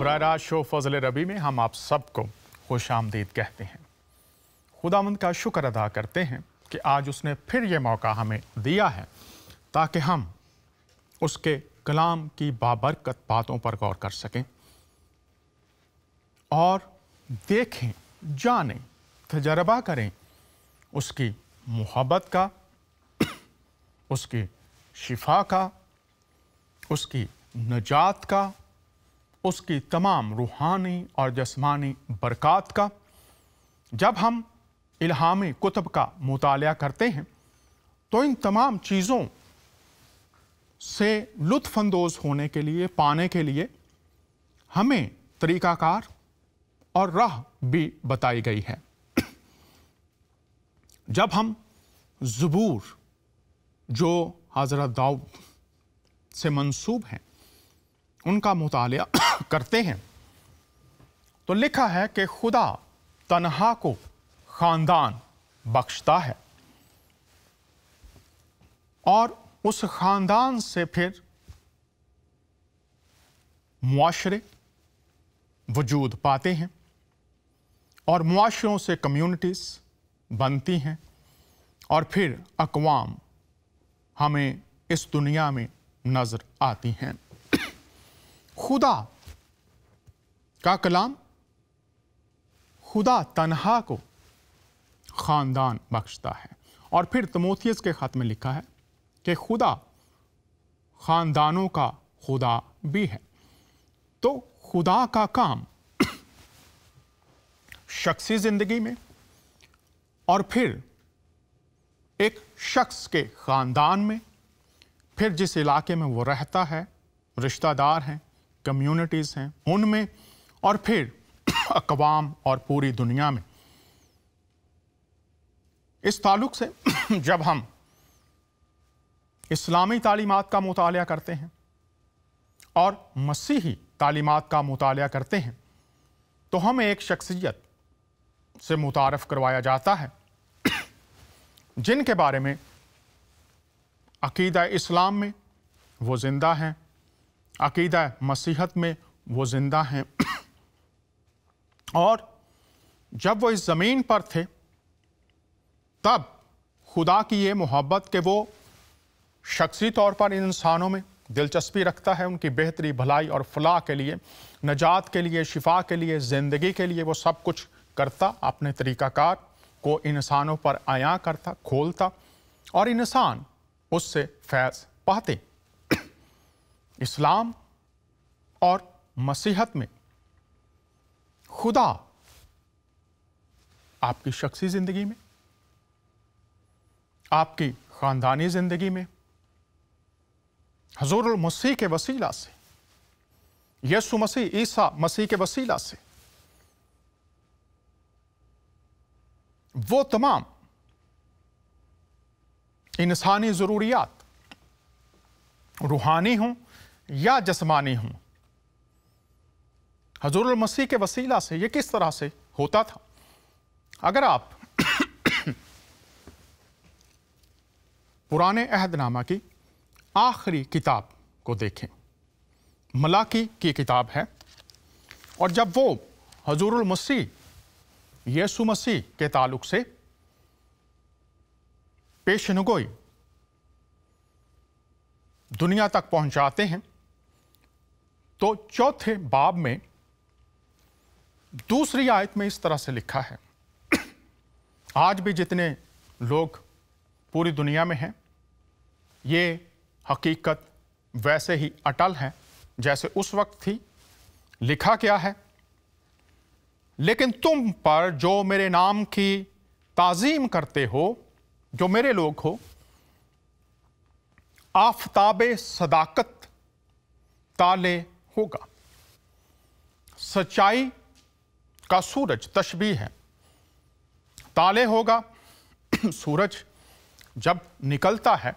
बरह राज शो फजल रबी में हम आप सबको खुश आमदीद कहते हैं खुदामंद का शुक्र अदा करते हैं कि आज उसने फिर ये मौका हमें दिया है ताकि हम उसके कलाम की बाबरकत बातों पर गौर कर सकें और देखें जानें तजर्बा करें उसकी मोहब्बत का उसकी शिफा का उसकी नजात का उसकी तमाम रूहानी और जस्मानी बरक़ात का जब हम इल्हामी कुतब का मुताल करते हैं तो इन तमाम चीज़ों से लुफ़ानंदोज़ होने के लिए पाने के लिए हमें तरीक़ाकार और राह भी बताई गई है जब हम ज़बूर जो हज़रत दाऊद से मंसूब हैं उनका मुताल करते हैं तो लिखा है कि खुदा तनहा को ख़ानदान बख्शता है और उस ख़ानदान से फिर मुआरे वजूद पाते हैं और मुआरों से कम्युनिटीज़ बनती हैं और फिर अकवाम हमें इस दुनिया में नज़र आती हैं खुदा का कलाम खुदा तनहा को ख़ानदान बख्शता है और फिर तमोथियस के ख़त में लिखा है कि खुदा ख़ानदानों का खुदा भी है तो खुदा का काम शख्सी ज़िंदगी में और फिर एक शख्स के ख़ानदान में फिर जिस इलाके में वो रहता है रिश्तेदार हैं कम्युनिटीज़ हैं उनमें और फिर अकवाम और पूरी दुनिया में इस ताल्लुक से जब हम इस्लामी तालीमत का मुताल करते हैं और मसीही तालीमत का मुताल करते हैं तो हमें एक शख्सियत से मुतारफ़ करवाया जाता है जिनके बारे में अकीदा इस्लाम में वो ज़िंदा हैं अकीदा मसीहत में वो ज़िंदा हैं और जब वो इस ज़मीन पर थे तब खुदा की ये मोहब्बत के वो शख्सी तौर पर इन इंसानों में दिलचस्पी रखता है उनकी बेहतरी भलाई और फलाह के लिए नजात के लिए शिफा के लिए ज़िंदगी के लिए वो सब कुछ करता अपने तरीक़ाकार को इंसानों पर आया करता खोलता और इंसान उससे फैज़ पाते इस्लाम और मसीहत में खुदा आपकी शख्सी ज़िंदगी में आपकी ख़ानदानी ज़िंदगी में हजूर मसीह के वसीला से यसु मसीह ईसा मसीह के वसीला से वो तमाम इंसानी ज़रूरियात रूहानी हों या जसमानी हूं हजूर मसीह के वसीला से यह किस तरह से होता था अगर आप पुराने अहदनामा की आखिरी किताब को देखें मलाकी की किताब है और जब वो हजूर मसीह यसु मसीह के ताल्लुक से पेशनगोई दुनिया तक पहुंचाते हैं तो चौथे बाब में दूसरी आयत में इस तरह से लिखा है आज भी जितने लोग पूरी दुनिया में हैं ये हकीकत वैसे ही अटल है जैसे उस वक्त थी लिखा क्या है लेकिन तुम पर जो मेरे नाम की ताजीम करते हो जो मेरे लोग हो आफताब सदाकत ताले होगा सच्चाई का सूरज तशबी है ताले होगा सूरज जब निकलता है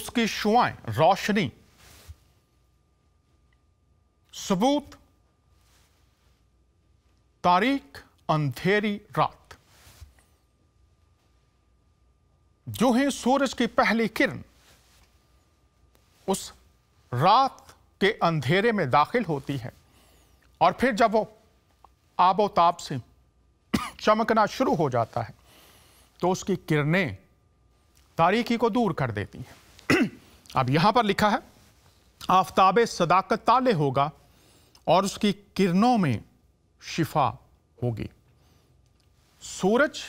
उसकी शुआएं रोशनी सबूत तारीख अंधेरी रात जो ही सूरज की पहली किरण उस रात के अंधेरे में दाखिल होती है और फिर जब वो आबोताब से चमकना शुरू हो जाता है तो उसकी किरणें तारीखी को दूर कर देती हैं अब यहाँ पर लिखा है आफ्ताब सदाकत ताले होगा और उसकी किरणों में शिफा होगी सूरज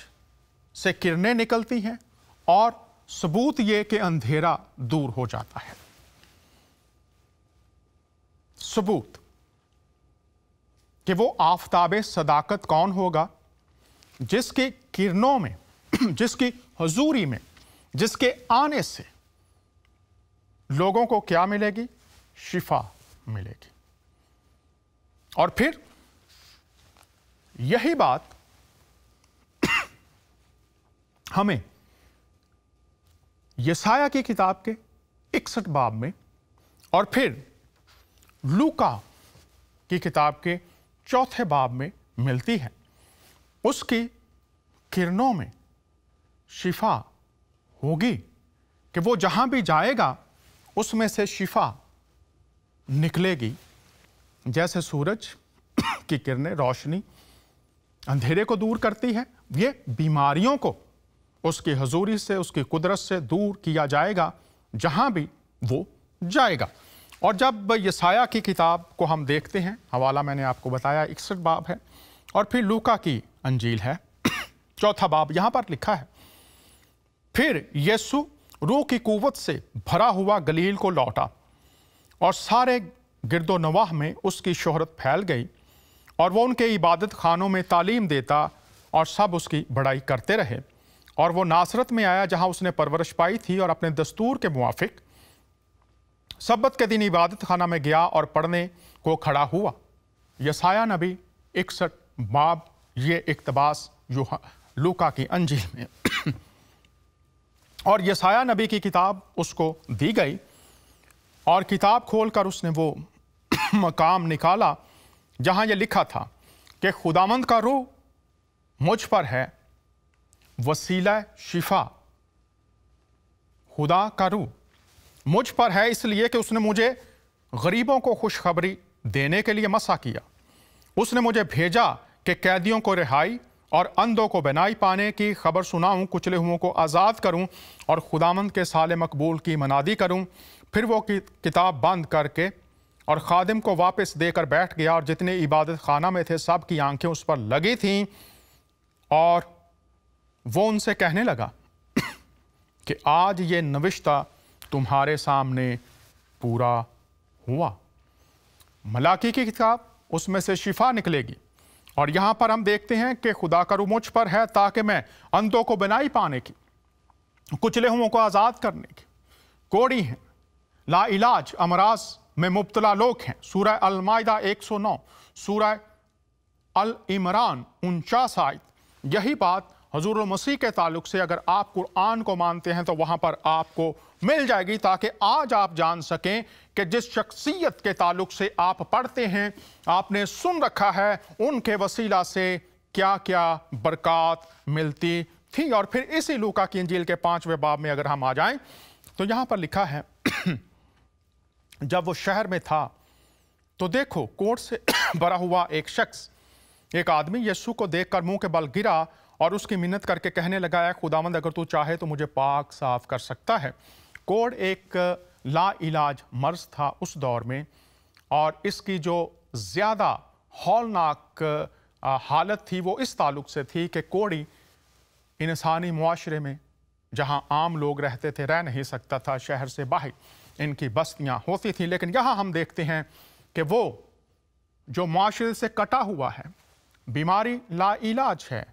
से किरणें निकलती हैं और सबूत ये कि अंधेरा दूर हो जाता है सबूत कि वो आफताब सदाकत कौन होगा जिसके किरणों में जिसकी हजूरी में जिसके आने से लोगों को क्या मिलेगी शिफा मिलेगी और फिर यही बात हमें यसाया की किताब के इकसठ बाब में और फिर लूका की किताब के चौथे बाब में मिलती है उसकी किरणों में शिफा होगी कि वो जहाँ भी जाएगा उसमें से शिफा निकलेगी जैसे सूरज की किरणें रोशनी अंधेरे को दूर करती है ये बीमारियों को उसकी हजूरी से उसकी कुदरत से दूर किया जाएगा जहाँ भी वो जाएगा और जब यसाया की किताब को हम देखते हैं हवाला मैंने आपको बताया इकसठ बाब है और फिर लूका की अंजील है चौथा बाब यहाँ पर लिखा है फिर यीशु रूह की कुवत से भरा हुआ गलील को लौटा और सारे गिरदोनवाह में उसकी शोहरत फैल गई और वो उनके इबादत खानों में तालीम देता और सब उसकी बड़ाई करते रहे और वो नासरत में आया जहाँ उसने परवरिश पाई थी और अपने दस्तूर के मुआफिक सब्बत के दिन इबादत खाना में गया और पढ़ने को खड़ा हुआ यसाया नबी इकसठ बाब ये इकतबास लूका की अंजील में और यसाया नबी की किताब उसको दी गई और किताब खोलकर उसने वो मकाम निकाला जहाँ ये लिखा था कि खुदामंद का रूह मुझ पर है वसीला शिफा खुदा का रूह मुझ पर है इसलिए कि उसने मुझे गरीबों को खुशखबरी देने के लिए मसा किया उसने मुझे भेजा कि कैदियों को रिहाई और अंधों को बनाई पाने की खबर सुनाऊं कुचले हुओं को आज़ाद करूं और खुदामंद के साल मकबूल की मनादी करूं फिर वो कि, किताब बंद करके और खादिम को वापस देकर बैठ गया और जितने इबादत खाना में थे सब की आंखें उस पर लगी थीं और वो उनसे कहने लगा कि आज ये नविश्ता तुम्हारे सामने पूरा हुआ मलाकी की किताब उसमें से शिफा निकलेगी और यहां पर हम देखते हैं कि खुदा का रुमुझ पर है ताकि मैं अंतों को बनाई पाने की कुचले हुओं को आज़ाद करने की कोड़ी हैं ला इलाज अमराज में मुबतला लोग हैं सूरह अलमायदा 109 सूरह अल इमरान उनचास आयत यही बात हजूर मसीह के ताल्लुक से अगर आप कुरान को मानते हैं तो वहां पर आपको मिल जाएगी ताकि आज आप जान सकें कि जिस शख्सियत के ताल्लुक से आप पढ़ते हैं आपने सुन रखा है उनके वसीला से क्या क्या बरकत मिलती थी और फिर इसी लूका की अंजील के पांचवें बाब में अगर हम आ जाएं तो यहाँ पर लिखा है जब वो शहर में था तो देखो कोर्ट से भरा हुआ एक शख्स एक आदमी यीशु को देखकर मुंह के बल गिरा और उसकी मिन्नत करके कहने लगा खुदावंद अगर तू चाहे तो मुझे पाक साफ कर सकता है कोड एक ला इलाज मर्ज था उस दौर में और इसकी जो ज़्यादा हौलनाक हालत थी वो इस ताल्लुक से थी कि कोड़ी इंसानी माशरे में जहाँ आम लोग रहते थे रह नहीं सकता था शहर से बाहर इनकी बस्तियाँ होती थी लेकिन यहाँ हम देखते हैं कि वो जो माशरे से कटा हुआ है बीमारी ला इलाज है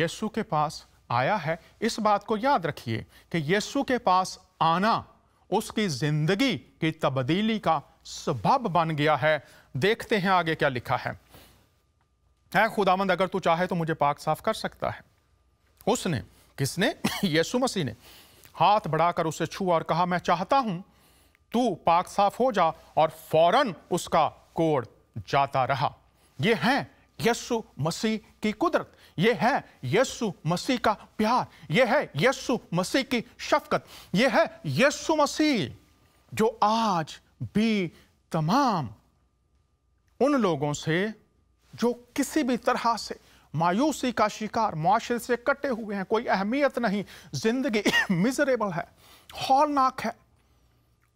यसु के पास आया है इस बात को याद रखिए कि यसु के पास आना उसकी ज़िंदगी की तब्दीली का सबब बन गया है देखते हैं आगे क्या लिखा है है खुदामंद अगर तू चाहे तो मुझे पाक साफ कर सकता है उसने किसने यीशु मसीह ने हाथ बढ़ाकर उसे छुआ और कहा मैं चाहता हूं तू पाक साफ हो जा और फौरन उसका कोड़ जाता रहा यह है यसु मसीह की कुदरत ये है यस्सु मसीह का प्यार ये है यस्सु मसीह की शफकत ये है यस्सु मसीह जो आज भी तमाम उन लोगों से जो किसी भी तरह से मायूसी का शिकार माशरे से कटे हुए हैं कोई अहमियत नहीं जिंदगी मिजरेबल है हौलनाक है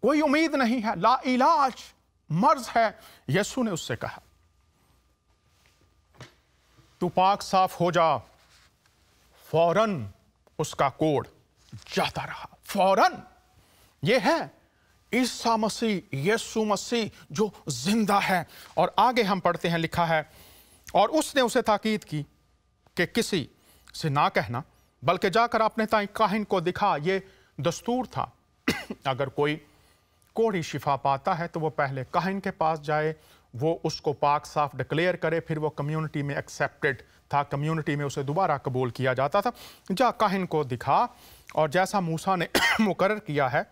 कोई उम्मीद नहीं है ला इलाज मर्ज है यसु ने उससे कहा तू पाक साफ हो जा फौरन उसका कोड जाता रहा फौरन ये है ईसा मसीह यीशु मसीह जो जिंदा है और आगे हम पढ़ते हैं लिखा है और उसने उसे ताकीद की कि किसी से ना कहना बल्कि जाकर अपने ताई काहिन को दिखा ये दस्तूर था अगर कोई कोड़ी शिफा पाता है तो वो पहले काहिन के पास जाए वो उसको पाक साफ डिक्लेयर करे फिर वो कम्युनिटी में एक्सेप्टेड था कम्युनिटी में उसे दोबारा कबूल किया जाता था जा काहिन को दिखा और जैसा मूसा ने मुकर किया है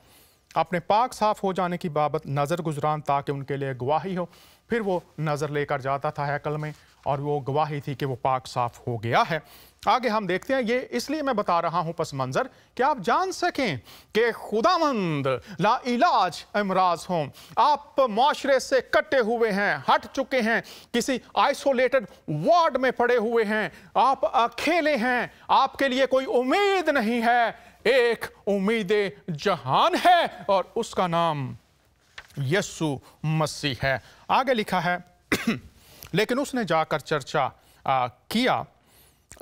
अपने पाक साफ हो जाने की बाबत नज़र गुजरान ताकि उनके लिए गवाही हो फिर वो नज़र लेकर जाता था हैकल में और वो गवाही थी कि वो पाक साफ हो गया है आगे हम देखते हैं ये इसलिए मैं बता रहा हूं पस मंजर कि आप जान सकें कि खुदामंद ला इलाज अमराज हों आप माशरे से कटे हुए हैं हट चुके हैं किसी आइसोलेटेड वार्ड में पड़े हुए हैं आप अकेले हैं आपके लिए कोई उम्मीद नहीं है एक उम्मीद जहान है और उसका नाम यस्सु मसीह है आगे लिखा है लेकिन उसने जाकर चर्चा आ, किया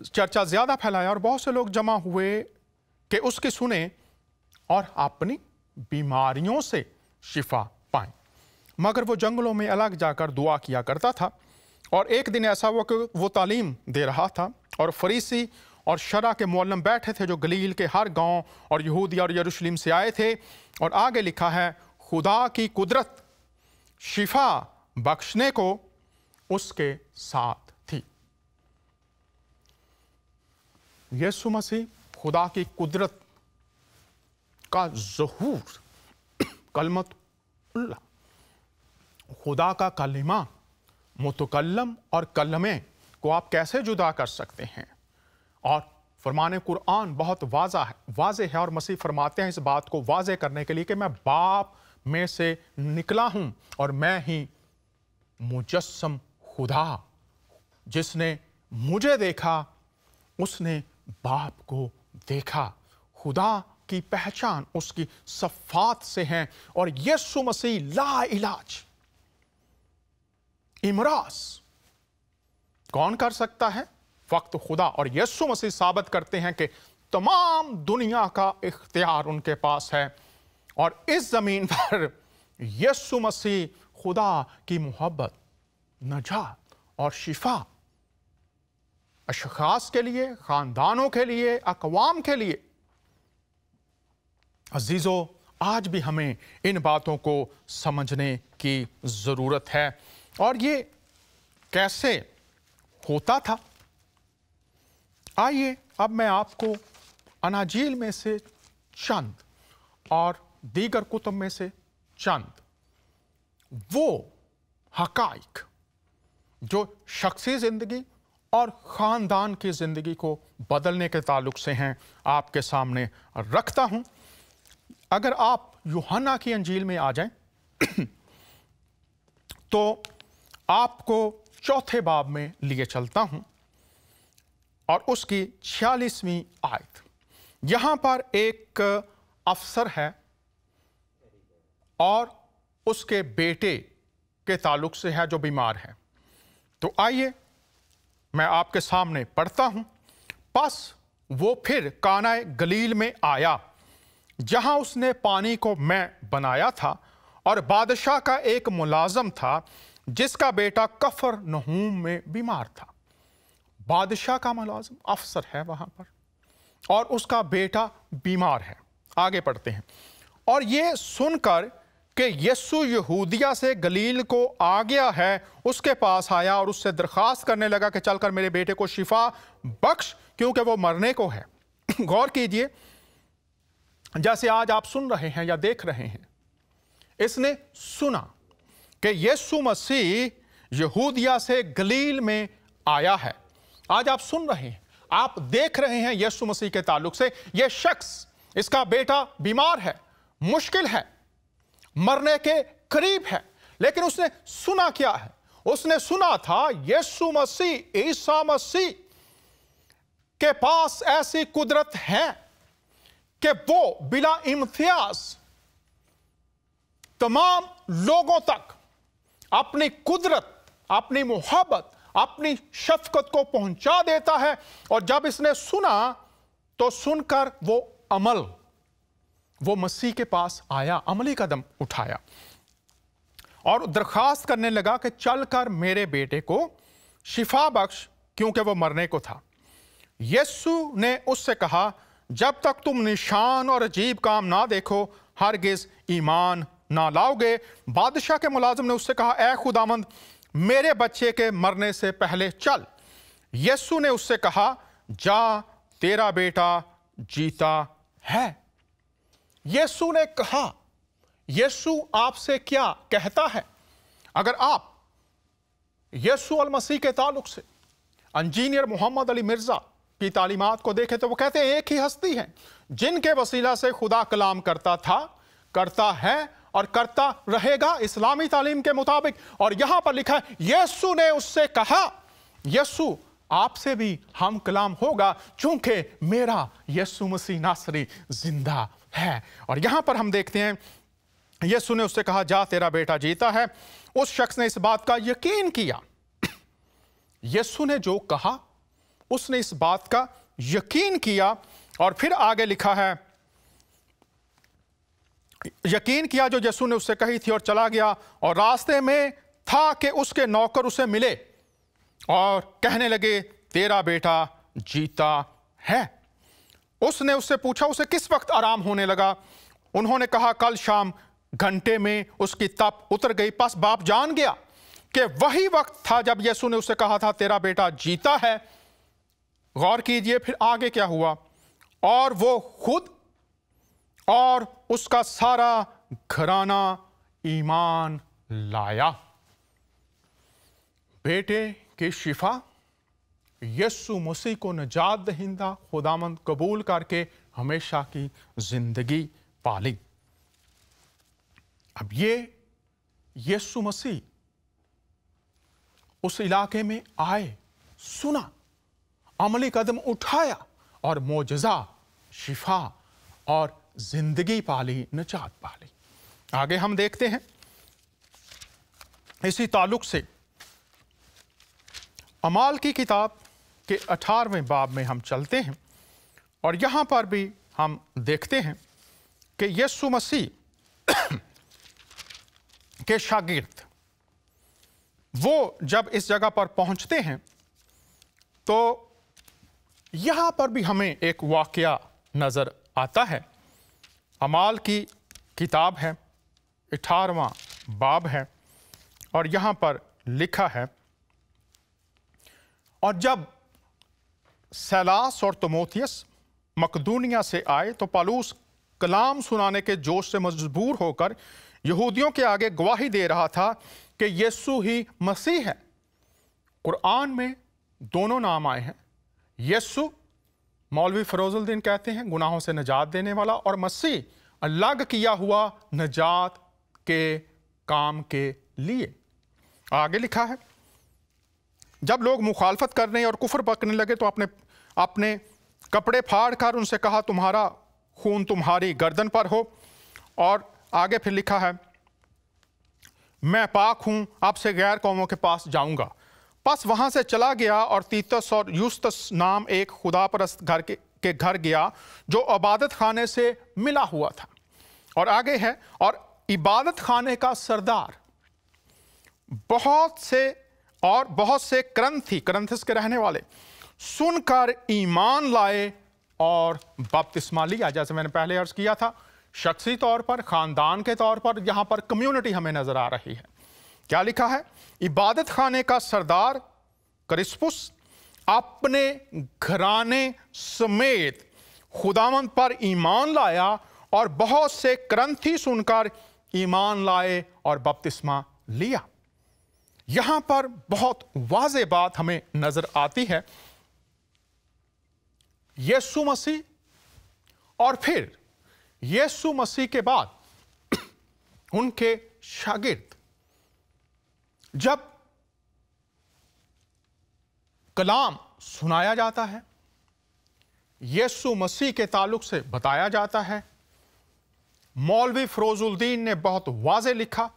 चर्चा ज़्यादा फैलाया और बहुत से लोग जमा हुए कि उसके सुने और अपनी बीमारियों से शिफा पाए मगर वो जंगलों में अलग जाकर दुआ किया करता था और एक दिन ऐसा हुआ कि वो तालीम दे रहा था और फरीसी और शरा के मौलम बैठे थे जो गलील के हर गांव और यहूदिया और यरूशलेम से आए थे और आगे लिखा है खुदा की कुदरत शिफा बख्शने को उसके साथ यीशु मसीह खुदा की कुदरत का जहूर कलमत खुदा का कलिमा मुतकलम और कलमे को आप कैसे जुदा कर सकते हैं और फरमाने कुरान बहुत वाजा है वाजे है और मसीह फरमाते हैं इस बात को वाजे करने के लिए कि मैं बाप में से निकला हूं और मैं ही मुजस्म खुदा जिसने मुझे देखा उसने बाप को देखा खुदा की पहचान उसकी सफ़ात से है और यसु मसीह ला इलाज इमरास कौन कर सकता है वक्त खुदा और यसु मसीह साबित करते हैं कि तमाम दुनिया का इख्तियार उनके पास है और इस ज़मीन पर यसु मसीह खुदा की मोहब्बत नजात और शिफा अशखास के लिए ख़ानदानों के लिए अकवाम के लिए अजीज़ों आज भी हमें इन बातों को समझने की ज़रूरत है और ये कैसे होता था आइए अब मैं आपको अनाजील में से चंद और दीगर कुतुब में से चंद वो हकाइक जो शख्सी ज़िंदगी और ख़ानदान की ज़िंदगी को बदलने के ताल्लुक से हैं आपके सामने रखता हूँ अगर आप यूहाना की अंजील में आ जाएं तो आपको चौथे बाब में लिए चलता हूँ और उसकी छियालीसवीं आयत यहाँ पर एक अफसर है और उसके बेटे के ताल्लुक से है जो बीमार है तो आइए मैं आपके सामने पढ़ता हूँ बस वो फिर काना गलील में आया जहाँ उसने पानी को मैं बनाया था और बादशाह का एक मुलाजम था जिसका बेटा कफर नहूम में बीमार था बादशाह का मुलाजम अफसर है वहाँ पर और उसका बेटा बीमार है आगे पढ़ते हैं और ये सुनकर कि यस्सु यहूदिया से गलील को आ गया है उसके पास आया और उससे दरख्वास्त करने लगा कि चलकर मेरे बेटे को शिफा बख्श क्योंकि वो मरने को है गौर कीजिए जैसे आज आप सुन रहे हैं या देख रहे हैं इसने सुना कि यस्सु मसीह यहूदिया से गलील में आया है आज आप सुन रहे हैं आप देख रहे हैं यस्सु मसीह के ताल्लुक से यह शख्स इसका बेटा बीमार है मुश्किल है मरने के करीब है लेकिन उसने सुना क्या है उसने सुना था यीशु मसीह ईसा मसीह के पास ऐसी कुदरत है कि वो बिला इम्तियाज तमाम लोगों तक अपनी कुदरत अपनी मोहब्बत अपनी शफकत को पहुंचा देता है और जब इसने सुना तो सुनकर वो अमल वो मसीह के पास आया अमली कदम उठाया और दरखास्त करने लगा कि चलकर मेरे बेटे को शिफा बख्श क्योंकि वो मरने को था यस्सु ने उससे कहा जब तक तुम निशान और अजीब काम ना देखो हरगिज ईमान ना लाओगे बादशाह के मुलाजम ने उससे कहा ए खुदामंद मेरे बच्चे के मरने से पहले चल यस्सु ने उससे कहा जा तेरा बेटा जीता है यीशु ने कहा यीशु आपसे क्या कहता है अगर आप यीशु अल मसीह के ताल्लुक से इंजीनियर मोहम्मद अली मिर्ज़ा की तालीमत को देखें तो वो कहते हैं एक ही हस्ती हैं जिनके वसीला से खुदा कलाम करता था करता है और करता रहेगा इस्लामी तालीम के मुताबिक और यहां पर लिखा है यसु ने उससे कहा यसु आपसे भी हम कलाम होगा चूंकि मेरा यसु मसीह नासरी जिंदा है और यहाँ पर हम देखते हैं यह सुने उससे कहा जा तेरा बेटा जीता है उस शख्स ने इस बात का यकीन किया यस्सु ने जो कहा उसने इस बात का यकीन किया और फिर आगे लिखा है यकीन किया जो यसु ने उससे कही थी और चला गया और रास्ते में था कि उसके नौकर उसे मिले और कहने लगे तेरा बेटा जीता है उसने उससे पूछा उसे किस वक्त आराम होने लगा उन्होंने कहा कल शाम घंटे में उसकी तप उतर गई पास बाप जान गया कि वही वक्त था जब यसु ने उसे कहा था तेरा बेटा जीता है गौर कीजिए फिर आगे क्या हुआ और वो खुद और उसका सारा घराना ईमान लाया बेटे की शिफा यस्सु मसीह को नजात दहिंदा खुदामंद कबूल करके हमेशा की ज़िंदगी पाली अब ये यस्सु मसीह उस इलाके में आए सुना अमली कदम उठाया और मोजा शिफा और ज़िंदगी पाली नजात पाली आगे हम देखते हैं इसी ताल्लुक से अमाल की किताब के अठारहवें बाब में हम चलते हैं और यहाँ पर भी हम देखते हैं कि यसु मसीह के शागिर्द वो जब इस जगह पर पहुँचते हैं तो यहाँ पर भी हमें एक वाक़ नज़र आता है अमाल की किताब है अठारवा बाब है और यहाँ पर लिखा है और जब सैलास और तमोथियस मकदूनिया से आए तो पालूस कलाम सुनाने के जोश से मजबूर होकर यहूदियों के आगे गवाही दे रहा था कि यस्सु ही मसीह है कुरान में दोनों नाम आए हैं यस्सु मौलवी फरोजुल्दीन कहते हैं गुनाहों से नजात देने वाला और मसीह अलग किया हुआ नजात के काम के लिए आगे लिखा है जब लोग मुखालफत करने और कुफर पकने लगे तो आपने अपने कपड़े फाड़ कर उनसे कहा तुम्हारा खून तुम्हारी गर्दन पर हो और आगे फिर लिखा है मैं पाक हूँ आपसे गैर कौमों के पास जाऊँगा बस वहाँ से चला गया और तीतस और यूस्तस नाम एक खुदा परस्त घर के के घर गया जो इबादत खाने से मिला हुआ था और आगे है और इबादत खाने का सरदार बहुत से और बहुत से क्रंथी क्रंथस के रहने वाले सुनकर ईमान लाए और बपतिस्मा लिया जैसे मैंने पहले अर्ज किया था शख्सी तौर पर ख़ानदान के तौर पर यहाँ पर कम्युनिटी हमें नज़र आ रही है क्या लिखा है इबादत खाने का सरदार क्रिस्पुस अपने घराने समेत खुदावंत पर ईमान लाया और बहुत से क्रंथी सुनकर ईमान लाए और बपतिस्मा लिया यहां पर बहुत वाज बात हमें नजर आती है यीशु मसीह और फिर यीशु मसीह के बाद उनके शागिर्द जब कलाम सुनाया जाता है यीशु मसीह के ताल्लुक से बताया जाता है मौलवी फरोजुद्दीन ने बहुत वाजे लिखा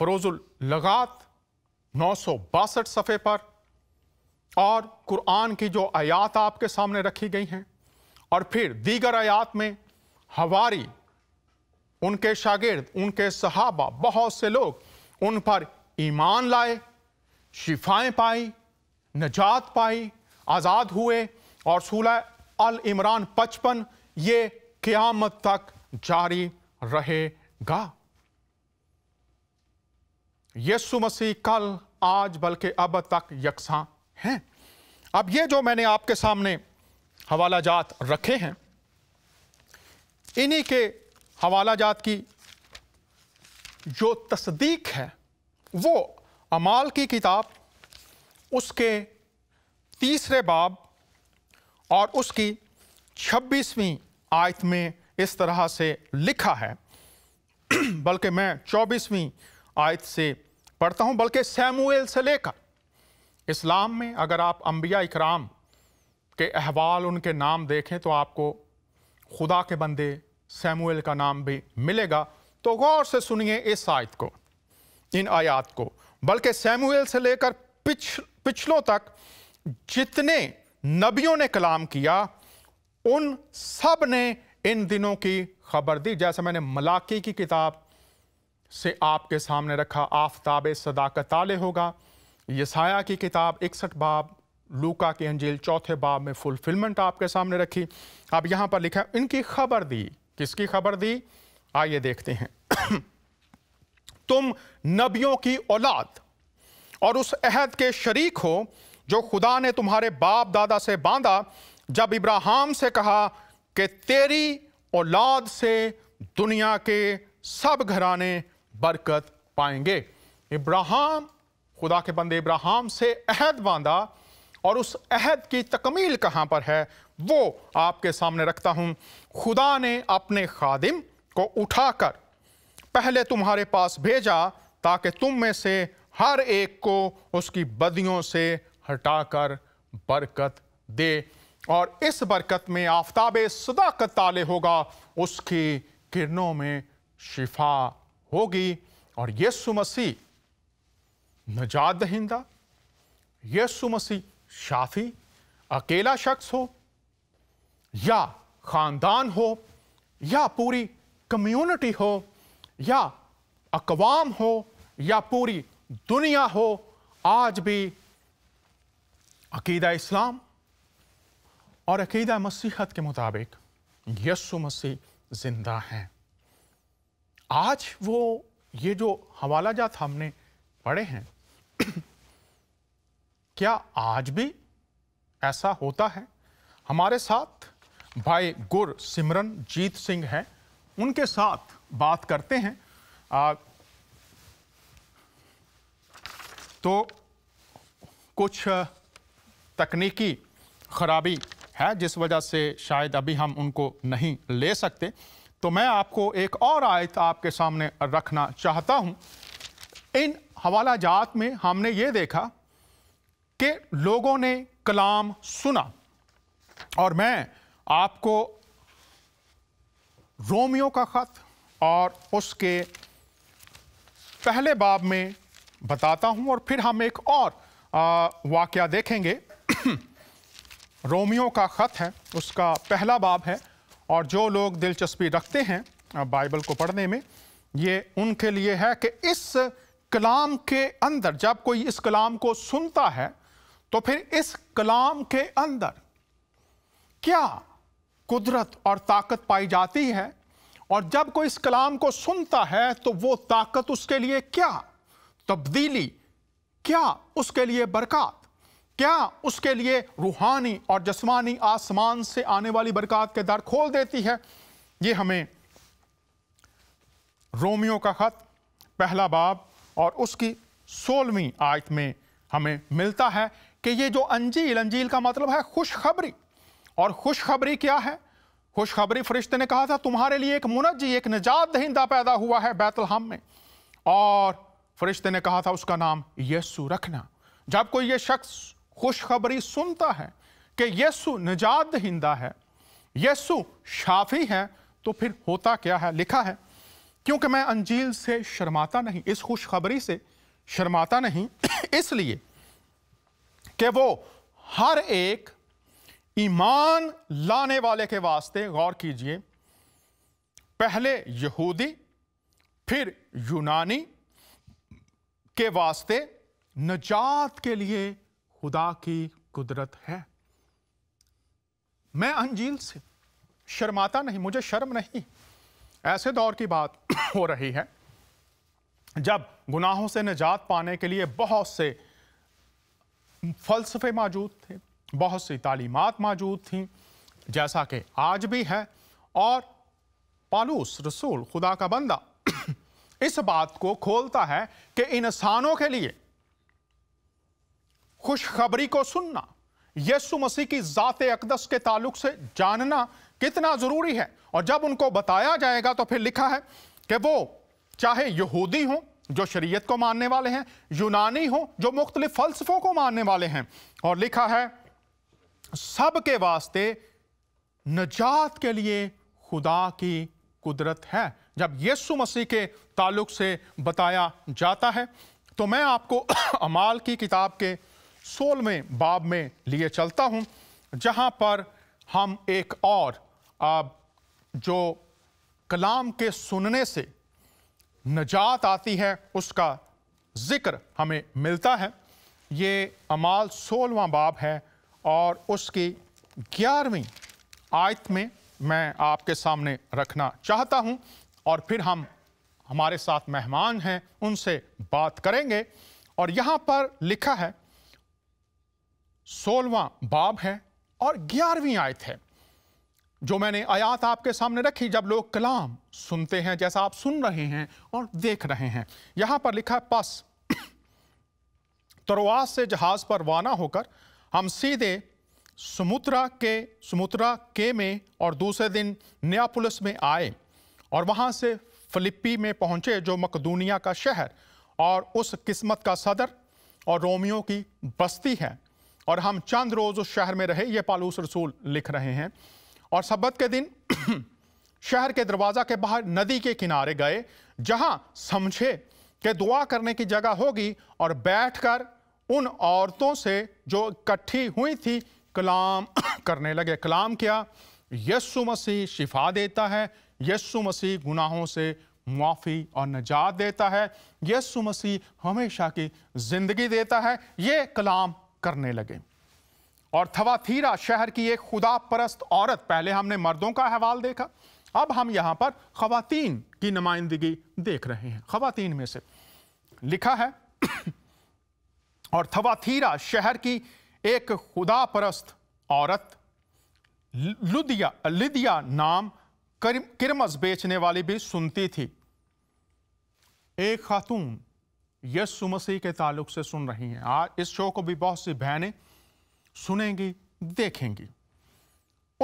फरोजुल लगात नौ सौ बासठ सफ़े पर और कुरान की जो आयात आपके सामने रखी गई हैं और फिर दीगर आयात में हवारी उनके शागिर्द उनके सहाबा बहुत से लोग उन पर ईमान लाए शिफाएं पाई नजात पाई आज़ाद हुए और सूलह अल इमरान पचपन ये क़्यामत तक जारी रहेगा यीशु मसीह कल आज बल्कि अब तक यकसा हैं अब ये जो मैंने आपके सामने हवाला जात रखे हैं इन्हीं के हवाला जात की जो तस्दीक है वो अमाल की किताब उसके तीसरे बाब और उसकी छब्बीसवीं आयत में इस तरह से लिखा है बल्कि मैं चौबीसवीं आयत से पढ़ता हूँ बल्कि सैमुएल से लेकर इस्लाम में अगर आप अम्बिया इकराम के अहवाल उनके नाम देखें तो आपको खुदा के बंदे सैमुएल का नाम भी मिलेगा तो गौर से सुनिए इस आयत को इन आयात को बल्कि सैमुएल से लेकर पिछ पिछलों तक जितने नबियों ने कलाम किया उन सब ने इन दिनों की खबर दी जैसे मैंने मलाकी की किताब से आपके सामने रखा आफताब सदाकत ताले होगा यसाया की किताब इकसठ बाब लूका के अंजील चौथे बाब में फुलफिलमेंट आपके सामने रखी अब यहाँ पर लिखा इनकी खबर दी किसकी खबर दी आइए देखते हैं तुम नबियों की औलाद और उस अहद के शरीक हो जो खुदा ने तुम्हारे बाप दादा से बांधा जब इब्राहिम से कहा कि तेरी औलाद से दुनिया के सब घराने बरकत पाएंगे इब्राहिम खुदा के बंदे इब्राहिम से अहद बांधा और उस अहद की तकमील कहाँ पर है वो आपके सामने रखता हूँ खुदा ने अपने खादिम को उठाकर पहले तुम्हारे पास भेजा ताकि तुम में से हर एक को उसकी बदियों से हटाकर बरकत दे और इस बरकत में आफ्ताब सदाकत ताले होगा उसकी किरणों में शिफा होगी और यीशु मसीह नजात दहिंदा यीशु मसीह शाफी अकेला शख्स हो या ख़ानदान हो या पूरी कम्युनिटी हो या अकवाम हो या पूरी दुनिया हो आज भी अकीदा इस्लाम और अकीदा मसीहत के मुताबिक यसु मसीह ज़िंदा हैं आज वो ये जो हवाला जात हमने पढ़े हैं क्या आज भी ऐसा होता है हमारे साथ भाई गुर सिमरन जीत सिंह हैं उनके साथ बात करते हैं आ, तो कुछ तकनीकी खराबी है जिस वजह से शायद अभी हम उनको नहीं ले सकते तो मैं आपको एक और आयत आपके सामने रखना चाहता हूँ इन हवाला जात में हमने ये देखा कि लोगों ने कलाम सुना और मैं आपको रोमियो का ख़त और उसके पहले बाब में बताता हूँ और फिर हम एक और वाक़ देखेंगे रोमियो का ख़त है उसका पहला बाब है और जो लोग दिलचस्पी रखते हैं बाइबल को पढ़ने में ये उनके लिए है कि इस कलाम के अंदर जब कोई इस कलाम को सुनता है तो फिर इस कलाम के अंदर क्या कुदरत और ताकत पाई जाती है और जब कोई इस कलाम को सुनता है तो वो ताकत उसके लिए क्या तब्दीली क्या उसके लिए बरकत क्या उसके लिए रूहानी और जस्मानी आसमान से आने वाली बरकत के दर खोल देती है ये हमें रोमियो का ख़त पहला बाब और उसकी सोलहवीं आयत में हमें मिलता है कि ये जो अंजील अंजील का मतलब है खुशखबरी और खुशखबरी क्या है खुशखबरी फरिश्ते ने कहा था तुम्हारे लिए एक मुनजी एक निजात दहिंदा पैदा हुआ है बैतलहम में और फरिश्ते ने कहा था उसका नाम यस्सु रखना जब कोई ये शख्स खुशखबरी सुनता है कि यसु निजात दहिंदा है यसु शाफी है तो फिर होता क्या है लिखा है क्योंकि मैं अंजील से शर्माता नहीं इस खुशखबरी से शर्माता नहीं इसलिए कि वो हर एक ईमान लाने वाले के वास्ते गौर कीजिए पहले यहूदी फिर यूनानी के वास्ते नजात के लिए खुदा की कुदरत है मैं अंजील से शर्माता नहीं मुझे शर्म नहीं ऐसे दौर की बात हो रही है जब गुनाहों से निजात पाने के लिए बहुत से फलसफे मौजूद थे बहुत सी तालीमत मौजूद थी जैसा कि आज भी है और पालूस रसूल खुदा का बंदा इस बात को खोलता है कि इंसानों के लिए खुशखबरी को सुनना यीशु मसीह की ज़ात अकदस के ताल्लुक से जानना कितना ज़रूरी है और जब उनको बताया जाएगा तो फिर लिखा है कि वो चाहे यहूदी हों जो शरीयत को मानने वाले हैं यूनानी हों जो मुख्तलिफ फलसफों को मानने वाले हैं और लिखा है सब के वास्ते नजात के लिए खुदा की कुदरत है जब यीशु मसीह के ताल्लुक से बताया जाता है तो मैं आपको अमाल की किताब के सोलहवें बाब में लिए चलता हूँ जहाँ पर हम एक और अब जो कलाम के सुनने से नजात आती है उसका ज़िक्र हमें मिलता है ये अमाल सोलवा बाब है और उसकी ग्यारहवीं आयत में मैं आपके सामने रखना चाहता हूँ और फिर हम हमारे साथ मेहमान हैं उनसे बात करेंगे और यहाँ पर लिखा है सोलवा बाब है और ग्यारहवीं आयत है जो मैंने आयात आपके सामने रखी जब लोग कलाम सुनते हैं जैसा आप सुन रहे हैं और देख रहे हैं यहां पर लिखा है पस तरवास से जहाज पर वाना होकर हम सीधे समुद्रा के समुद्रा के में और दूसरे दिन न्यापुलस में आए और वहां से फिलिप्पी में पहुंचे जो मकदूनिया का शहर और उस किस्मत का सदर और रोमियो की बस्ती है और हम चंद रोज़ उस शहर में रहे ये पालूस रसूल लिख रहे हैं और सब्बत के दिन शहर के दरवाज़ा के बाहर नदी के किनारे गए जहां समझे कि दुआ करने की जगह होगी और बैठकर उन औरतों से जो इकट्ठी हुई थी कलाम करने लगे कलाम किया यस्सु मसीह शिफा देता है यस्सु मसीह गुनाहों से मुआफ़ी और नजात देता है यस्सु मसीह हमेशा की ज़िंदगी देता है ये कलाम करने लगे और थवाथीरा शहर की एक खुदा परस्त औरत पहले हमने मर्दों का अहवाल देखा अब हम यहां पर खवतिन की नुमाइंदगी देख रहे हैं खवतिन में से लिखा है और थवाथीरा शहर की एक खुदा परस्त औरत लुदिया लिदिया नाम किरमस बेचने वाली भी सुनती थी एक खातून यसु मसीह के ताल्लुक से सुन रही हैं आज इस शो को भी बहुत सी बहनें सुनेंगी देखेंगी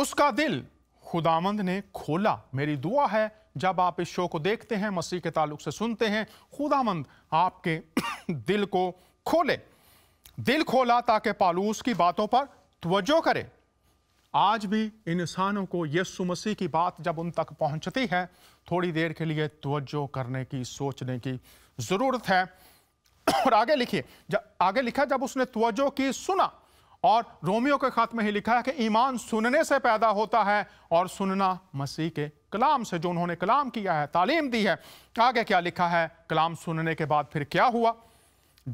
उसका दिल खुदामंद ने खोला मेरी दुआ है जब आप इस शो को देखते हैं मसीह के ताल्लुक से सुनते हैं खुदामंद आपके दिल को खोले दिल खोला ताकि पालूस की बातों पर तवज्जो करे आज भी इंसानों को यसु मसीह की बात जब उन तक पहुंचती है थोड़ी देर के लिए तवज्जो करने की सोचने की ज़रूरत है और आगे लिखिए आगे लिखा जब उसने तवज्जो की सुना और रोमियो के खत में ही लिखा है कि ईमान सुनने से पैदा होता है और सुनना मसीह के कलाम से जो उन्होंने कलाम किया है तालीम दी है आगे क्या लिखा है कलाम सुनने के बाद फिर क्या हुआ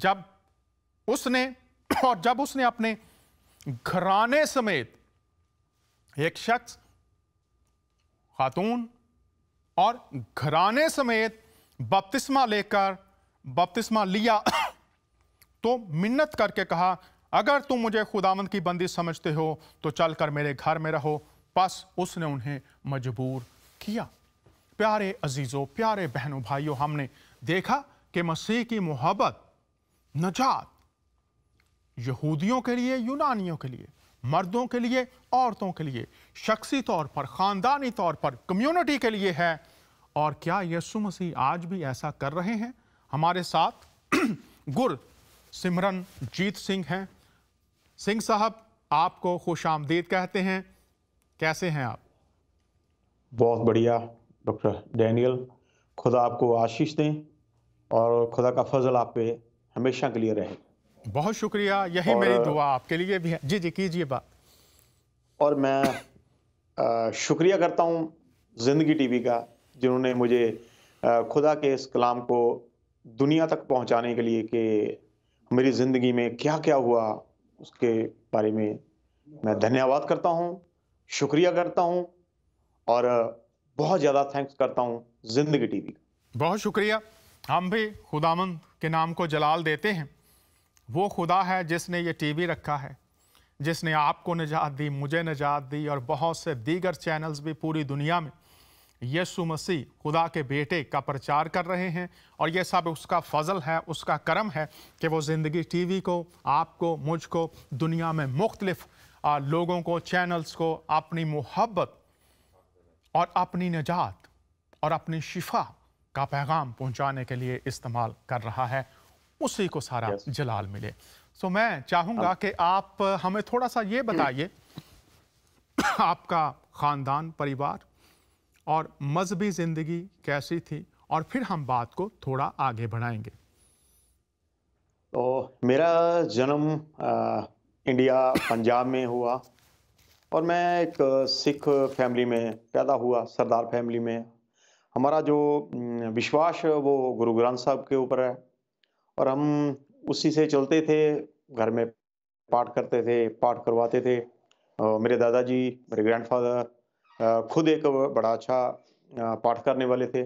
जब उसने और जब उसने अपने घराने समेत एक शख्स खातून और घराने समेत बपतिस्मा लेकर बपतिस्मा लिया तो मिन्नत करके कहा अगर तुम मुझे खुदावंद की बंदी समझते हो तो चलकर मेरे घर में रहो बस उसने उन्हें मजबूर किया प्यारे अजीज़ों प्यारे बहनों भाइयों हमने देखा कि मसीह की मोहब्बत नजात यहूदियों के लिए यूनानियों के लिए मर्दों के लिए औरतों के लिए शख्सी तौर पर ख़ानदानी तौर पर कम्युनिटी के लिए है और क्या यीशु मसीह आज भी ऐसा कर रहे हैं हमारे साथ गुर सिमरन जीत सिंह हैं सिंह साहब आपको खुश आमदीद कहते हैं कैसे हैं आप बहुत बढ़िया डॉक्टर डैनियल खुदा आपको आशीष दें और खुदा का फजल आप पे हमेशा के लिए रहे बहुत शुक्रिया यही मेरी दुआ आपके लिए भी है जी जी कीजिए बात और मैं आ, शुक्रिया करता हूँ ज़िंदगी टीवी का जिन्होंने मुझे आ, खुदा के इस कलाम को दुनिया तक पहुंचाने के लिए कि मेरी ज़िंदगी में क्या क्या हुआ उसके बारे में मैं धन्यवाद करता हूं, शुक्रिया करता हूं और बहुत ज़्यादा थैंक्स करता हूं ज़िंदगी टीवी का बहुत शुक्रिया हम भी खुदामंद के नाम को जलाल देते हैं वो खुदा है जिसने ये टीवी रखा है जिसने आपको निजात दी मुझे निजात दी और बहुत से दीगर चैनल्स भी पूरी दुनिया में यसु मसीह खुदा के बेटे का प्रचार कर रहे हैं और यह सब उसका फजल है उसका करम है कि वो ज़िंदगी टीवी को आपको मुझको दुनिया में मुख्तलिफ लोगों को चैनल्स को अपनी मोहब्बत और अपनी निजात और अपनी शिफा का पैगाम पहुंचाने के लिए इस्तेमाल कर रहा है उसी को सारा yes. जलाल मिले सो so, मैं चाहूँगा कि आप हमें थोड़ा सा ये बताइए आपका ख़ानदान परिवार और मजहबी ज़िंदगी कैसी थी और फिर हम बात को थोड़ा आगे बढ़ाएंगे तो मेरा जन्म इंडिया पंजाब में हुआ और मैं एक सिख फैमिली में पैदा हुआ सरदार फैमिली में हमारा जो विश्वास वो गुरु ग्रंथ साहब के ऊपर है और हम उसी से चलते थे घर में पाठ करते थे पाठ करवाते थे और मेरे दादाजी मेरे ग्रैंडफादर खुद एक बड़ा अच्छा पाठ करने वाले थे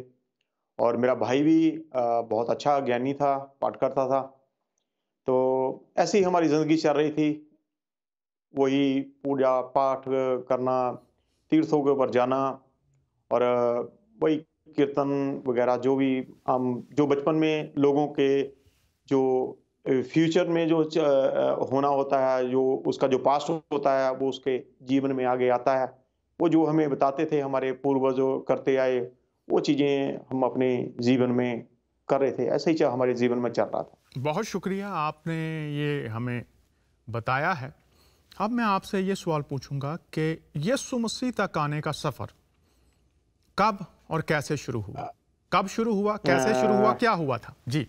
और मेरा भाई भी बहुत अच्छा ज्ञानी था पाठ करता था तो ऐसी हमारी ज़िंदगी चल रही थी वही पूजा पाठ करना तीर्थों के ऊपर जाना और वही कीर्तन वगैरह जो भी हम जो बचपन में लोगों के जो फ्यूचर में जो होना होता है जो उसका जो पास्ट होता है वो उसके जीवन में आगे आता है वो जो हमें बताते थे हमारे पूर्वज करते आए वो चीज़ें हम अपने जीवन में कर रहे थे ऐसे ही हमारे जीवन में चल रहा था बहुत शुक्रिया आपने ये हमें बताया है अब मैं आपसे ये सवाल पूछूंगा कि यीशु मसीह तक आने का सफ़र कब और कैसे शुरू हुआ कब शुरू हुआ कैसे शुरू हुआ क्या हुआ था जी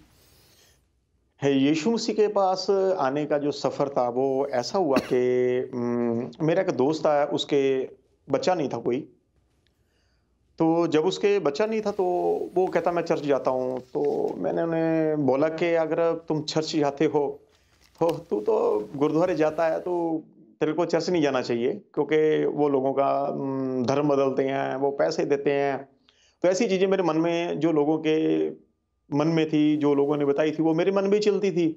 यीशु मसीह के पास आने का जो सफ़र था वो ऐसा हुआ कि मेरा एक दोस्त था उसके बच्चा नहीं था कोई तो जब उसके बच्चा नहीं था तो वो कहता मैं चर्च जाता हूँ तो मैंने उन्हें बोला कि अगर तुम चर्च जाते हो तो तू तो गुरुद्वारे जाता है तो तेरे को चर्च नहीं जाना चाहिए क्योंकि वो लोगों का धर्म बदलते हैं वो पैसे देते हैं तो ऐसी चीज़ें मेरे मन में जो लोगों के मन में थी जो लोगों ने बताई थी वो मेरे मन में चलती थी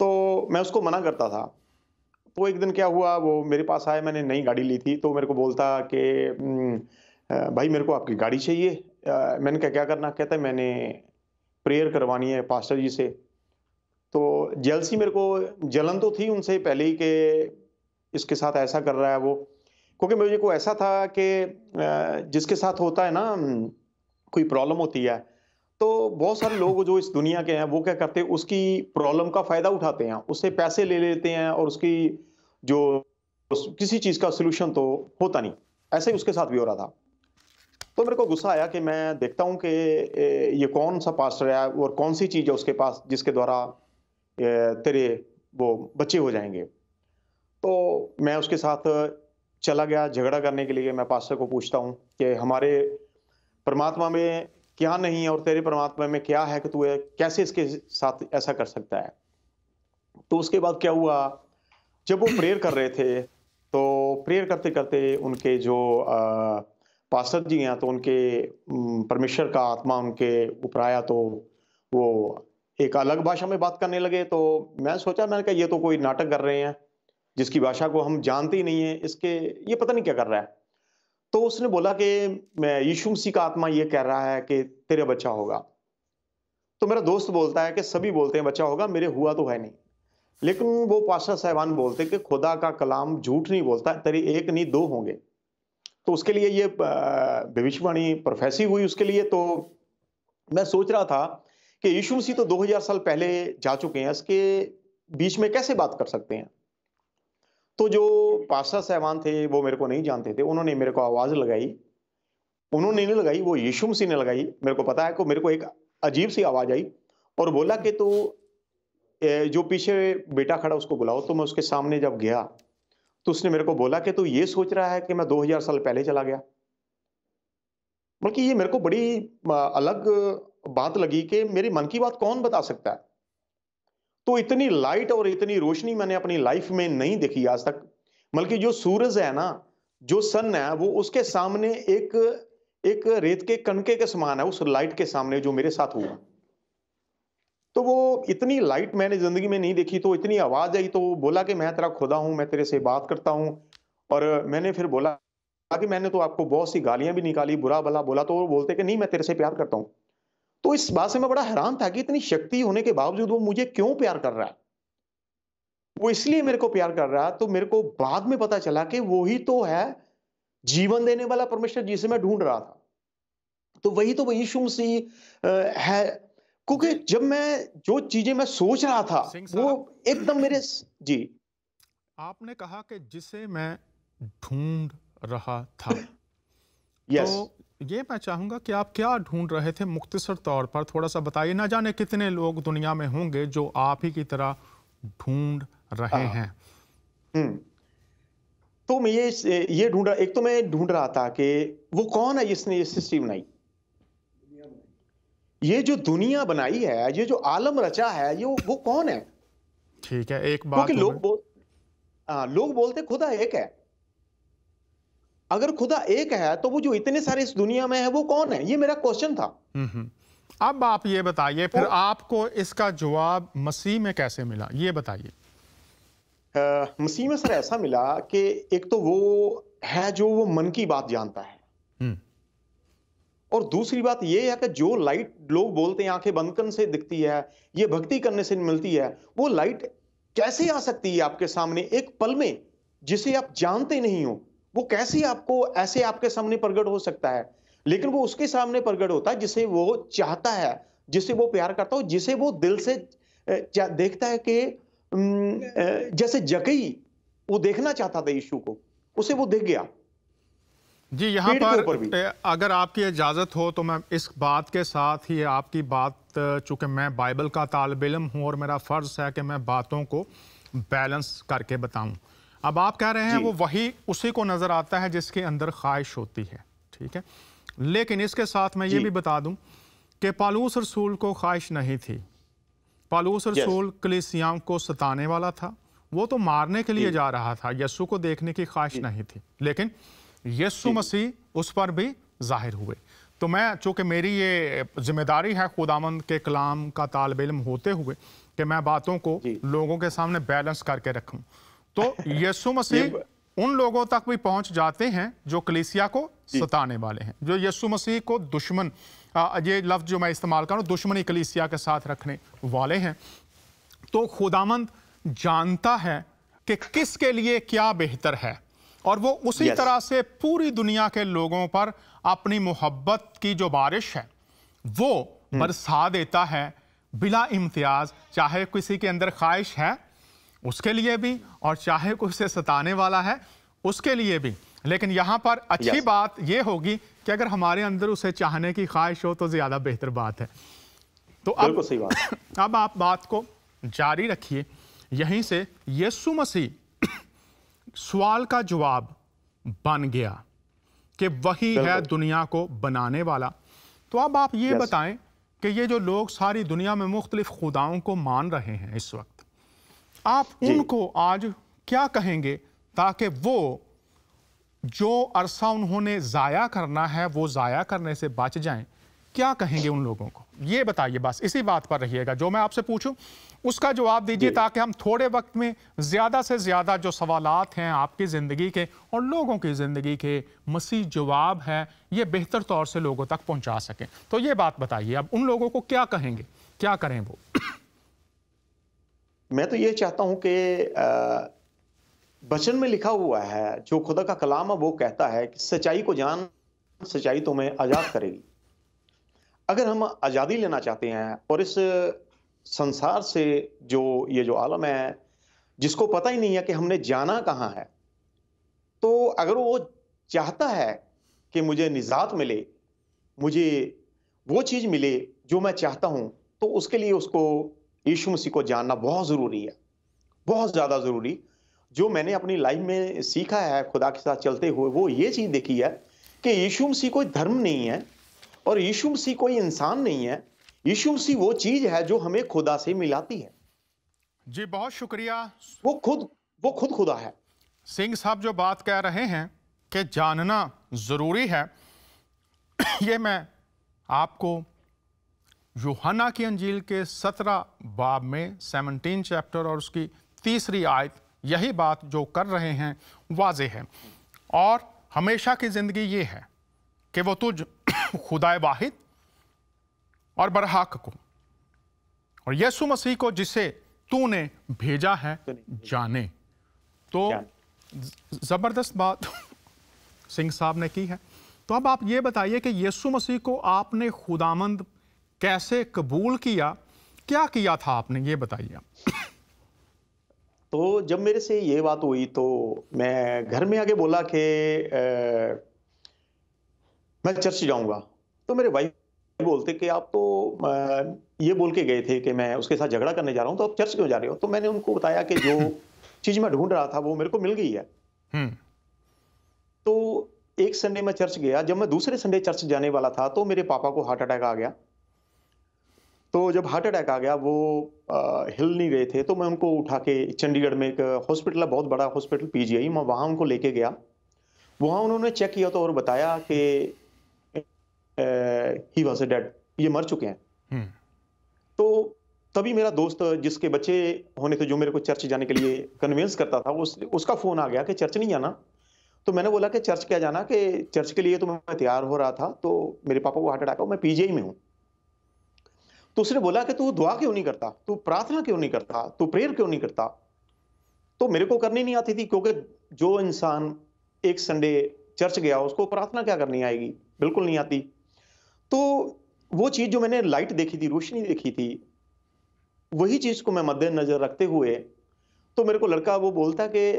तो मैं उसको मना करता था वो तो एक दिन क्या हुआ वो मेरे पास आया मैंने नई गाड़ी ली थी तो मेरे को बोलता कि भाई मेरे को आपकी गाड़ी चाहिए मैंने क्या क्या करना कहता है मैंने प्रेयर करवानी है पास्टर जी से तो जेलसी मेरे को जलन तो थी उनसे पहले ही कि इसके साथ ऐसा कर रहा है वो क्योंकि मुझे को ऐसा था कि जिसके साथ होता है ना कोई प्रॉब्लम होती है तो बहुत सारे लोग जो इस दुनिया के हैं वो क्या करते हैं उसकी प्रॉब्लम का फ़ायदा उठाते हैं उससे पैसे ले लेते हैं और उसकी जो किसी चीज़ का सोल्यूशन तो होता नहीं ऐसे ही उसके साथ भी हो रहा था तो मेरे को गुस्सा आया कि मैं देखता हूँ कि ये कौन सा पास्टर है और कौन सी चीज़ है उसके पास जिसके द्वारा तेरे वो बच्चे हो जाएंगे तो मैं उसके साथ चला गया झगड़ा करने के लिए मैं पास्टर को पूछता हूँ कि हमारे परमात्मा में क्या नहीं है और तेरे परमात्मा में क्या है कि तू कैसे इसके साथ ऐसा कर सकता है तो उसके बाद क्या हुआ जब वो प्रेयर कर रहे थे तो प्रेयर करते करते उनके जो पास्टर जी हैं तो उनके परमेश्वर का आत्मा उनके ऊपर आया तो वो एक अलग भाषा में बात करने लगे तो मैं सोचा मैंने कहा ये तो कोई नाटक कर रहे हैं जिसकी भाषा को हम जानते ही नहीं है इसके ये पता नहीं क्या कर रहा है तो उसने बोला कि मैं यीशु मसीह का आत्मा ये कह रहा है कि तेरा बच्चा होगा तो मेरा दोस्त बोलता है कि सभी बोलते हैं बच्चा होगा मेरे हुआ तो है नहीं लेकिन वो पाशा साहबान बोलते कि खुदा का कलाम झूठ नहीं बोलता तेरी एक नहीं दो होंगे तो उसके लिए ये भविष्यवाणी प्रोफेसी हुई उसके लिए तो मैं सोच रहा था कि यीशु मसीह तो 2000 साल पहले जा चुके हैं इसके बीच में कैसे बात कर सकते हैं तो जो पाशा साहबान थे वो मेरे को नहीं जानते थे उन्होंने मेरे को आवाज़ लगाई उन्होंने नहीं लगाई वो यीशु मसीह ने लगाई मेरे को पता है को मेरे को एक अजीब सी आवाज़ आई और बोला कि तू जो पीछे बेटा खड़ा उसको बुलाओ तो मैं उसके सामने जब गया तो उसने मेरे को बोला कि तू ये सोच रहा है कि मैं 2000 साल पहले चला गया बल्कि ये मेरे को बड़ी अलग बात लगी कि मेरे मन की बात कौन बता सकता है तो इतनी लाइट और इतनी रोशनी मैंने अपनी लाइफ में नहीं देखी आज तक बल्कि जो सूरज है ना जो सन है वो उसके सामने एक एक रेत के कनके के समान है उस लाइट के सामने जो मेरे साथ हुआ तो वो इतनी लाइट मैंने ज़िंदगी में नहीं देखी तो इतनी आवाज़ आई तो बोला कि मैं तेरा खुदा हूं मैं तेरे से बात करता हूं और मैंने फिर बोला कि मैंने तो आपको बहुत सी गालियां भी निकाली बुरा भला बोला तो वो बोलते कि नहीं मैं तेरे से प्यार करता हूं तो इस बात से मैं बड़ा हैरान था कि इतनी शक्ति होने के बावजूद वो मुझे क्यों प्यार कर रहा है वो इसलिए मेरे को प्यार कर रहा है तो मेरे को बाद में पता चला कि वही तो है जीवन देने वाला परमेश्वर जिसे मैं ढूंढ रहा था तो वही तो वही यीशु मसीह है क्योंकि जब मैं जो चीजें मैं सोच रहा था वो एकदम मेरे जी आपने कहा कि जिसे मैं ढूंढ रहा था yes. तो ये मैं चाहूंगा कि आप क्या ढूंढ रहे थे मुख्तसर तौर पर थोड़ा सा बताइए ना जाने कितने लोग दुनिया में होंगे जो आप ही की तरह ढूंढ रहे आ, हाँ। हैं हम्म। तो मैं ये ये ढूंढ रहा एक तो मैं ढूंढ रहा था कि वो कौन है जिसने ये सिस्टम बनाई ये जो दुनिया बनाई है ये जो आलम रचा है ये वो कौन है ठीक है एक बात क्योंकि लोग बोल आ, हाँ, लोग बोलते खुदा एक है अगर खुदा एक है तो वो जो इतने सारे इस दुनिया में है वो कौन है ये मेरा क्वेश्चन था अब आप ये बताइए फिर तो, आपको इसका जवाब मसीह में कैसे मिला ये बताइए मसीह में सर ऐसा मिला कि एक तो वो है जो वो मन की बात जानता है और दूसरी बात यह है कि जो लाइट लोग बोलते हैं आंखें बंद करने से दिखती है ये भक्ति करने से मिलती है वो लाइट कैसे आ सकती है आपके सामने एक पल में जिसे आप जानते नहीं हो वो कैसे आपको ऐसे आपके सामने प्रगट हो सकता है लेकिन वो उसके सामने प्रगट होता है जिसे वो चाहता है जिसे वो प्यार करता हो जिसे वो दिल से देखता है कि जैसे जकई वो देखना चाहता था यीशु को उसे वो दिख गया जी यहाँ पर अगर आपकी इजाज़त हो तो मैं इस बात के साथ ही आपकी बात चूँकि मैं बाइबल का तालब इलम हूँ और मेरा फ़र्ज़ है कि मैं बातों को बैलेंस करके बताऊँ अब आप कह रहे हैं वो वही उसी को नज़र आता है जिसके अंदर ख्वाहिश होती है ठीक है लेकिन इसके साथ मैं ये भी बता दूँ कि पालूस रसूल को ख्वाहिश नहीं थी पालूस रसूल कलिसियाओं को सताने वाला था वो तो मारने के लिए जा रहा था यस्सु को देखने की ख्वाहिश नहीं थी लेकिन यस्सु मसीह उस पर भी जाहिर हुए तो मैं चूँकि मेरी ये जिम्मेदारी है खुदामंद के कलाम का तालब इलम होते हुए कि मैं बातों को लोगों के सामने बैलेंस करके रखूँ तो यसु मसीह उन लोगों तक भी पहुंच जाते हैं जो कलीसिया को सताने वाले हैं जो यसु मसीह को दुश्मन ये लफ्ज़ जो मैं इस्तेमाल कर रहा हूँ दुश्मनी कलीसिया के साथ रखने वाले हैं तो खुदामंद जानता है कि किसके लिए क्या बेहतर है और वो उसी yes. तरह से पूरी दुनिया के लोगों पर अपनी मोहब्बत की जो बारिश है वो हम्म। बरसा देता है बिला इम्तियाज चाहे किसी के अंदर ख्वाहिश है उसके लिए भी और चाहे कोई उसे सताने वाला है उसके लिए भी लेकिन यहाँ पर अच्छी yes. बात यह होगी कि अगर हमारे अंदर उसे चाहने की ख्वाहिश हो तो ज़्यादा बेहतर बात है तो अब सही बात अब आप बात को जारी रखिए यहीं से यीशु मसीह सवाल का जवाब बन गया कि वही है दुनिया को बनाने वाला तो अब आप ये बताएं कि ये जो लोग सारी दुनिया में मुख्तलिफ खुदाओं को मान रहे हैं इस वक्त आप उनको आज क्या कहेंगे ताकि वो जो अरसा उन्होंने ज़ाया करना है वो ज़ाया करने से बच जाएं क्या कहेंगे उन लोगों को ये बताइए बस इसी बात पर रहिएगा जो मैं आपसे पूछूं उसका जवाब दीजिए ताकि हम थोड़े वक्त में ज़्यादा से ज़्यादा जो सवालात हैं आपकी ज़िंदगी के और लोगों की ज़िंदगी के मसीह जवाब हैं ये बेहतर तौर से लोगों तक पहुंचा सकें तो ये बात बताइए अब उन लोगों को क्या कहेंगे क्या करें वो मैं तो ये चाहता हूं कि वचन में लिखा हुआ है जो खुदा का कलाम है वो कहता है कि सच्चाई को जान सच्चाई तुम्हें आज़ाद करेगी अगर हम आज़ादी लेना चाहते हैं और इस संसार से जो ये जो आलम है जिसको पता ही नहीं है कि हमने जाना कहाँ है तो अगर वो चाहता है कि मुझे निजात मिले मुझे वो चीज़ मिले जो मैं चाहता हूँ तो उसके लिए उसको यीशु मसीह को जानना बहुत ज़रूरी है बहुत ज़्यादा ज़रूरी जो मैंने अपनी लाइफ में सीखा है खुदा के साथ चलते हुए वो ये चीज़ देखी है कि यीशु मसीह कोई धर्म नहीं है और यीशु मसीह कोई इंसान नहीं है यीशु मसीह वो चीज है जो हमें खुदा से मिलाती है जी बहुत शुक्रिया वो खुद वो खुद खुदा है सिंह साहब जो बात कह रहे हैं कि जानना ज़रूरी है ये मैं आपको यूहाना की अंजील के सत्रह बाब में सेवनटीन चैप्टर और उसकी तीसरी आयत यही बात जो कर रहे हैं वाज है और हमेशा की ज़िंदगी ये है कि वो तुझ खुदा वाहिद और बरहाक को और यीशु मसीह को जिसे तूने भेजा है जाने तो जबरदस्त बात सिंह साहब ने की है तो अब आप ये बताइए कि यीशु मसीह को आपने खुदामंद कैसे कबूल किया क्या किया था आपने ये बताइए तो जब मेरे से ये बात हुई तो मैं घर में आगे बोला कि मैं चर्च जाऊंगा तो मेरे वाइफ बोलते कि आप तो ये बोल के गए थे कि मैं उसके साथ झगड़ा करने जा रहा हूँ तो आप चर्च क्यों जा रहे हो तो मैंने उनको बताया कि जो चीज मैं ढूंढ रहा था वो मेरे को मिल गई है हम्म। तो एक संडे मैं चर्च गया जब मैं दूसरे संडे चर्च जाने वाला था तो मेरे पापा को हार्ट अटैक आ गया तो जब हार्ट अटैक आ गया वो आ, हिल नहीं रहे थे तो मैं उनको उठा के चंडीगढ़ में एक हॉस्पिटल है बहुत बड़ा हॉस्पिटल पीजीआई मैं वहां उनको लेके गया वहां उन्होंने चेक किया तो और बताया कि ही वॉज डेड ये मर चुके हैं हम्म। तो तभी मेरा दोस्त जिसके बच्चे होने थे जो मेरे को चर्च जाने के लिए कन्विंस करता था उस उसका फ़ोन आ गया कि चर्च नहीं जाना तो मैंने बोला कि चर्च क्या जाना कि चर्च के लिए तो मैं तैयार हो रहा था तो मेरे पापा को हार्ट अटैक हो मैं पीजीआई में हूँ तो उसने बोला कि तू दुआ क्यों नहीं करता तू प्रार्थना क्यों नहीं करता तू प्रेयर क्यों नहीं करता तो मेरे को करनी नहीं आती थी क्योंकि जो इंसान एक संडे चर्च गया उसको प्रार्थना क्या करनी आएगी बिल्कुल नहीं आती तो वो चीज़ जो मैंने लाइट देखी थी रोशनी देखी थी वही चीज़ को मैं मद्देनज़र रखते हुए तो मेरे को लड़का वो बोलता कि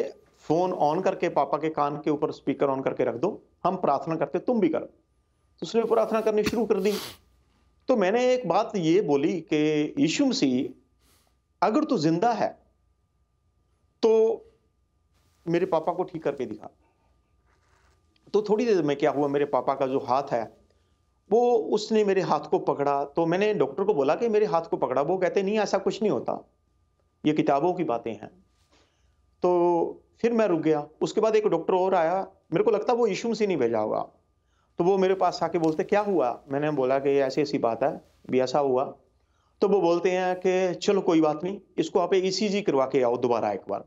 फ़ोन ऑन करके पापा के कान के ऊपर स्पीकर ऑन करके रख दो हम प्रार्थना करते तुम भी करो तो उसने प्रार्थना करनी शुरू कर दी तो मैंने एक बात ये बोली कि यीशु मसीह अगर तू जिंदा है तो मेरे पापा को ठीक करके दिखा तो थोड़ी देर में क्या हुआ मेरे पापा का जो हाथ है वो उसने मेरे हाथ को पकड़ा तो मैंने डॉक्टर को बोला कि मेरे हाथ को पकड़ा वो कहते नहीं ऐसा कुछ नहीं होता ये किताबों की बातें हैं तो फिर मैं रुक गया उसके बाद एक डॉक्टर और आया मेरे को लगता वो यीशु से नहीं भेजा होगा तो वो मेरे पास आके बोलते क्या हुआ मैंने बोला कि ऐसी ऐसी बात है भी ऐसा हुआ तो वो बोलते हैं कि चलो कोई बात नहीं इसको आप ई करवा के आओ दोबारा एक बार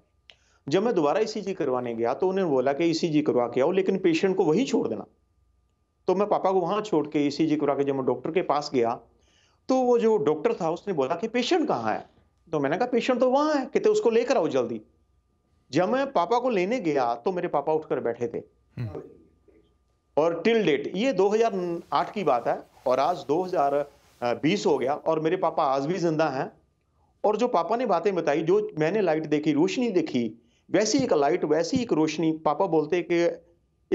जब मैं दोबारा ई करवाने गया तो उन्होंने बोला कि ई करवा के आओ लेकिन पेशेंट को वही छोड़ देना तो मैं पापा को वहां छोड़ के ई e करा के जब मैं डॉक्टर के पास गया तो वो जो डॉक्टर था उसने बोला कि पेशेंट कहाँ है तो मैंने कहा पेशेंट तो वहां है कहते उसको लेकर आओ जल्दी जब मैं पापा को लेने गया तो मेरे पापा उठकर बैठे थे हम्म। और टिल डेट ये 2008 की बात है और आज 2020 हो गया और मेरे पापा आज भी जिंदा हैं और जो पापा ने बातें बताई जो मैंने लाइट देखी रोशनी देखी वैसी एक लाइट वैसी एक रोशनी पापा बोलते कि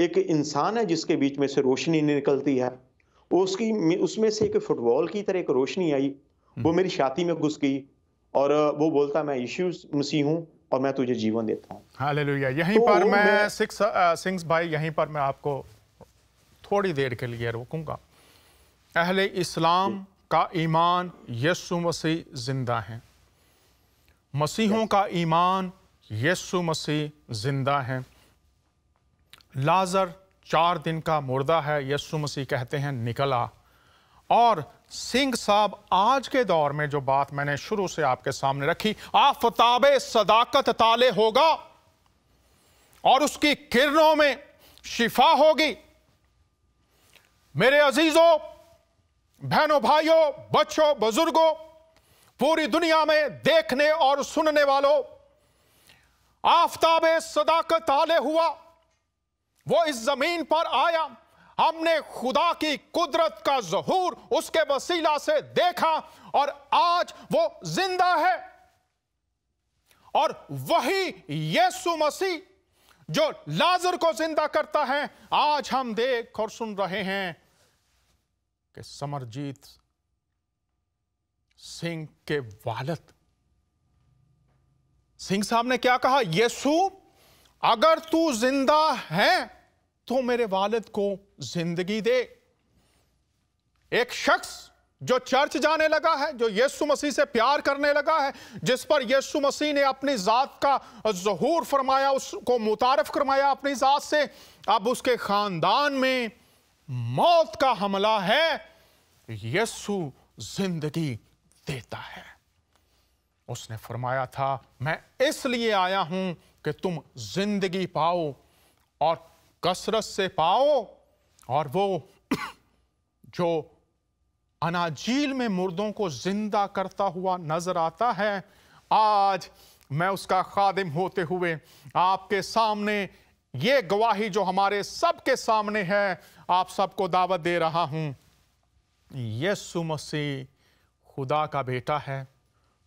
एक इंसान है जिसके बीच में से रोशनी निकलती है उसकी उसमें से एक फुटबॉल की तरह एक रोशनी आई हम्म। वो मेरी छाती में घुस गई और वो बोलता मैं यीशु मसीह हूँ और मैं तुझे जीवन देता हूँ हालेलुया यहीं तो पर मैं, मैं सिक्स भाई यहीं पर मैं आपको थोड़ी देर के लिए रोकूंगा अहले इस्लाम का ईमान यसु मसीह जिंदा है मसीहों का ईमान यसु मसीह जिंदा है लाजर चार दिन का मुर्दा है यसु मसीह कहते हैं निकला और सिंह साहब आज के दौर में जो बात मैंने शुरू से आपके सामने रखी आफताब सदाकत ताले होगा और उसकी किरणों में शिफा होगी मेरे अजीजों बहनों भाइयों बच्चों बुजुर्गों पूरी दुनिया में देखने और सुनने वालों आफताब सदाकत ताले हुआ वो इस जमीन पर आया हमने खुदा की कुदरत का जहूर उसके वसीला से देखा और आज वो जिंदा है और वही यीशु मसीह जो लाजर को जिंदा करता है आज हम देख और सुन रहे हैं कि समरजीत सिंह के वालद सिंह साहब ने क्या कहा यीशु अगर तू जिंदा है तो मेरे वालिद को जिंदगी दे एक शख्स जो चर्च जाने लगा है जो यीशु मसीह से प्यार करने लगा है जिस पर यीशु मसीह ने अपनी ज़ात का जहूर फरमाया उसको मुतारफ करवाया अपनी ज़ात से अब उसके ख़ानदान में मौत का हमला है यीशु जिंदगी देता है उसने फरमाया था मैं इसलिए आया हूं कि तुम जिंदगी पाओ और कसरत से पाओ और वो जो अनाजील में मुर्दों को जिंदा करता हुआ नजर आता है आज मैं उसका खादिम होते हुए आपके सामने ये गवाही जो हमारे सबके सामने है आप सबको दावत दे रहा हूं यसु मसीह खुदा का बेटा है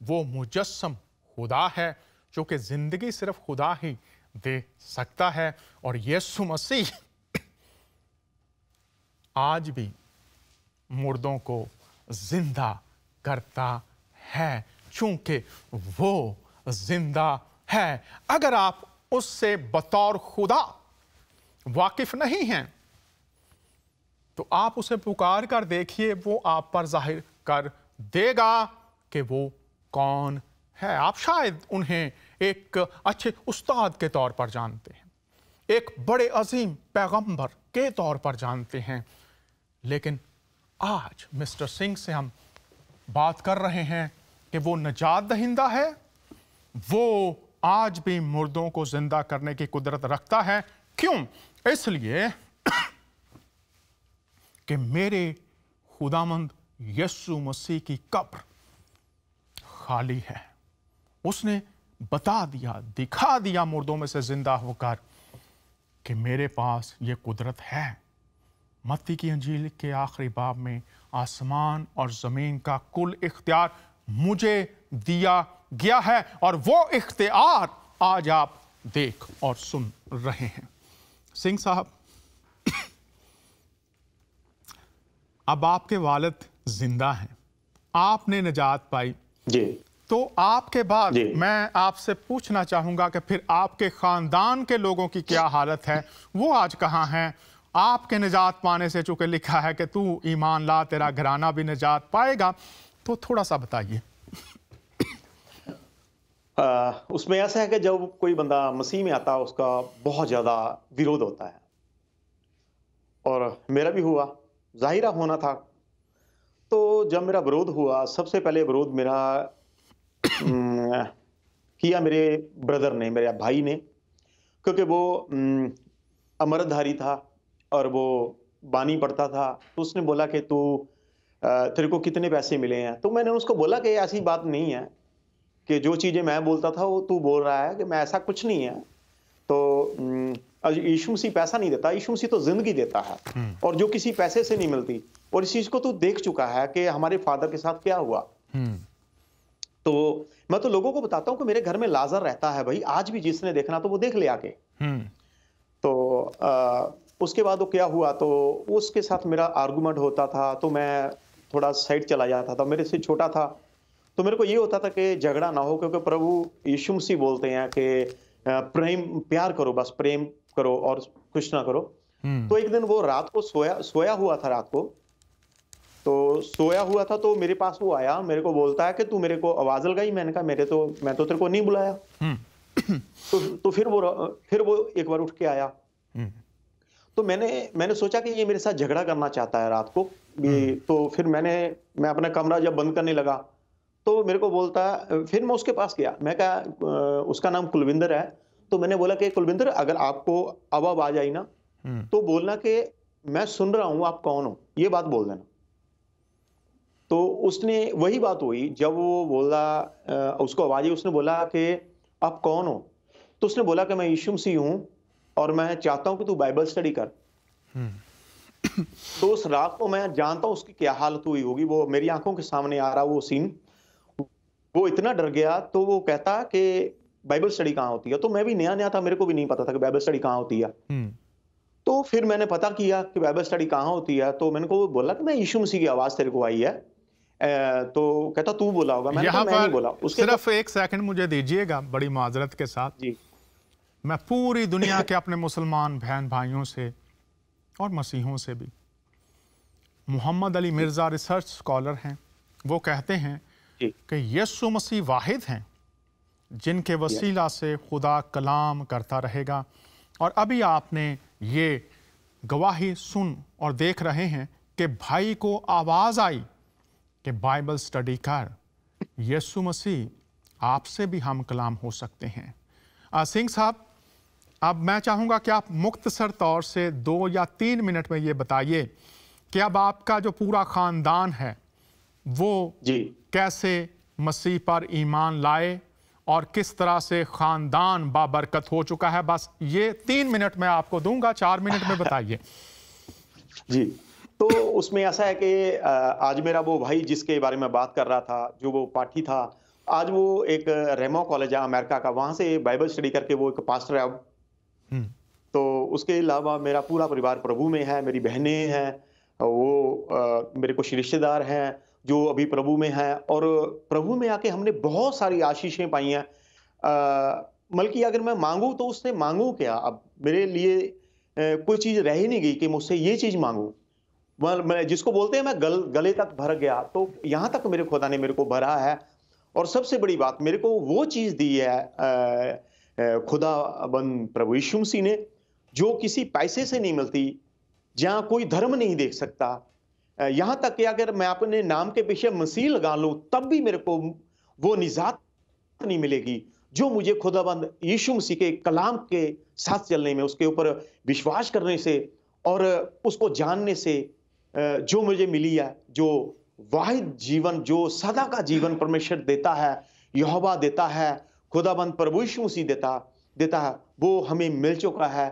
वो मुजस्म खुदा है जो कि ज़िंदगी सिर्फ खुदा ही दे सकता है और यीशु मसीह आज भी मुर्दों को जिंदा करता है चूंकि वो जिंदा है अगर आप उससे बतौर खुदा वाकिफ नहीं हैं तो आप उसे पुकार कर देखिए वो आप पर जाहिर कर देगा कि वो कौन है आप शायद उन्हें एक अच्छे उस्ताद के तौर पर जानते हैं एक बड़े अजीम पैगंबर के तौर पर जानते हैं लेकिन आज मिस्टर सिंह से हम बात कर रहे हैं कि वो नजात दहिंदा है वो आज भी मुर्दों को जिंदा करने की कुदरत रखता है क्यों इसलिए कि मेरे खुदामंद यस्सु मसीह की कब्र खाली है उसने बता दिया दिखा दिया मुर्दों में से जिंदा होकर कि मेरे पास ये कुदरत है मत्ती की अंजील के आखिरी बाब में आसमान और ज़मीन का कुल इख्तियार मुझे दिया गया है और वो इख्तियार आज आप देख और सुन रहे हैं सिंह साहब अब आपके वालद जिंदा हैं आपने निजात पाई जी तो आपके बाद मैं आपसे पूछना चाहूंगा कि फिर आपके खानदान के लोगों की क्या हालत है वो आज कहाँ हैं आपके निजात पाने से चूंकि लिखा है कि तू ईमान ला तेरा घराना भी निजात पाएगा तो थोड़ा सा बताइए उसमें ऐसा है कि जब कोई बंदा मसीह में आता है उसका बहुत ज़्यादा विरोध होता है और मेरा भी हुआ जाहिरा होना था तो जब मेरा विरोध हुआ सबसे पहले विरोध मेरा किया मेरे ब्रदर ने मेरे भाई ने क्योंकि वो अमरधारी था और वो बानी पढ़ता था तो उसने बोला कि तू तेरे को कितने पैसे मिले हैं तो मैंने उसको बोला कि ऐसी बात नहीं है कि जो चीज़ें मैं बोलता था वो तू बोल रहा है कि मैं ऐसा कुछ नहीं है तो यीशु मसीह पैसा नहीं देता यीशु मसीह तो जिंदगी देता है हम्म। और जो किसी पैसे से नहीं मिलती और इस चीज को तू देख चुका है कि हमारे फादर के साथ क्या हुआ हम्म। तो मैं तो लोगों को बताता हूँ कि मेरे घर में लाजर रहता है भाई आज भी जिसने देखना तो वो देख ले आके हम्म। तो आ, उसके बाद वो क्या हुआ तो उसके साथ मेरा आर्गूमेंट होता था तो मैं थोड़ा साइड चला जाता था मेरे से छोटा था तो मेरे को ये होता था कि झगड़ा ना हो क्योंकि प्रभु यीशु मसीह बोलते हैं कि प्रेम प्यार करो बस प्रेम करो और कुछ ना करो हम्म। तो एक दिन वो रात को सोया सोया हुआ था रात को तो सोया हुआ था तो मेरे पास वो आया मेरे को बोलता है कि तू मेरे को आवाज लगाई मैंने कहा मेरे तो मैं तो तेरे को नहीं बुलाया हम्म। तो तो फिर वो फिर वो एक बार उठ के आया हम्म। तो मैंने मैंने सोचा कि ये मेरे साथ झगड़ा करना चाहता है रात को हम्म। तो फिर मैंने मैं अपना कमरा जब बंद करने लगा तो मेरे को बोलता फिर मैं उसके पास गया मैं कहा उसका नाम कुलविंदर है तो मैंने बोला कि कुलविंदर अगर आपको अब आवाज आई ना तो बोलना कि मैं सुन रहा हूँ आप कौन हो ये बात बोल देना तो उसने वही बात हुई जब वो बोला उसको आवाज़ उसने बोला कि आप कौन हो तो उसने बोला कि मैं यीशु मसीह हूं और मैं चाहता हूं कि तू बाइबल स्टडी कर हम्म। तो उस रात को मैं जानता हूं उसकी क्या हालत हुई होगी वो मेरी आंखों के सामने आ रहा वो सीन वो इतना डर गया तो वो कहता कि बाइबल स्टडी कहाँ होती है तो मैं भी नया नया था मेरे को भी नहीं पता था कि बाइबल स्टडी कहाँ होती है हम्म। तो फिर मैंने पता किया कि बाइबल स्टडी कहाँ होती है तो मैंने को बोला कि मैं यीशु मसीह की आवाज़ तेरे को आई है तो कहता तू बोला होगा मैंने तो मैं नहीं बोला उसके सिर्फ एक सेकंड मुझे दीजिएगा बड़ी माजरत के साथ जी मैं पूरी दुनिया के अपने मुसलमान बहन भाइयों से और मसीहों से भी मोहम्मद अली मिर्ज़ा रिसर्च स्कॉलर हैं वो कहते हैं कि यसु मसीह वाहिद हैं जिनके वसीला से खुदा कलाम करता रहेगा और अभी आपने ये गवाही सुन और देख रहे हैं कि भाई को आवाज़ आई कि बाइबल स्टडी कर यीशु मसीह आपसे भी हम कलाम हो सकते हैं सिंह साहब अब मैं चाहूँगा कि आप मुख्तसर तौर से दो या तीन मिनट में ये बताइए कि अब आपका जो पूरा ख़ानदान है वो जी। कैसे मसीह पर ईमान लाए और किस तरह से ख़ानदान बाबरकत हो चुका है बस ये तीन मिनट में आपको दूंगा चार मिनट में बताइए जी तो उसमें ऐसा है कि आज मेरा वो भाई जिसके बारे में बात कर रहा था जो वो पाठी था आज वो एक रेमो कॉलेज है अमेरिका का वहाँ से बाइबल स्टडी करके वो एक पास्टर है अब हम्म। तो उसके अलावा मेरा पूरा परिवार प्रभु में है मेरी बहनें हैं वो आ, मेरे कुछ रिश्तेदार हैं जो अभी प्रभु में हैं और प्रभु में आके हमने बहुत सारी आशीषें पाई हैं बल्कि अगर मैं मांगूँ तो उससे मांगूँ क्या अब मेरे लिए कोई चीज़ रह ही नहीं गई कि मुझसे ये चीज़ मांगूँ जिसको बोलते हैं मैं गल, गले तक भर गया तो यहाँ तक मेरे खुदा ने मेरे को भरा है और सबसे बड़ी बात मेरे को वो चीज़ दी है खुदा बन प्रभु यीशु मसीह ने जो किसी पैसे से नहीं मिलती जहाँ कोई धर्म नहीं देख सकता यहाँ तक कि अगर मैं अपने नाम के पीछे मसीह लगा लूँ तब भी मेरे को वो निजात नहीं मिलेगी जो मुझे खुदाबंद यीशु मसीह के कलाम के साथ चलने में उसके ऊपर विश्वास करने से और उसको जानने से जो मुझे मिली है जो वाहिद जीवन जो सदा का जीवन परमेश्वर देता है यहोवा देता है खुदाबंद परबुश मसीह देता देता है वो हमें मिल चुका है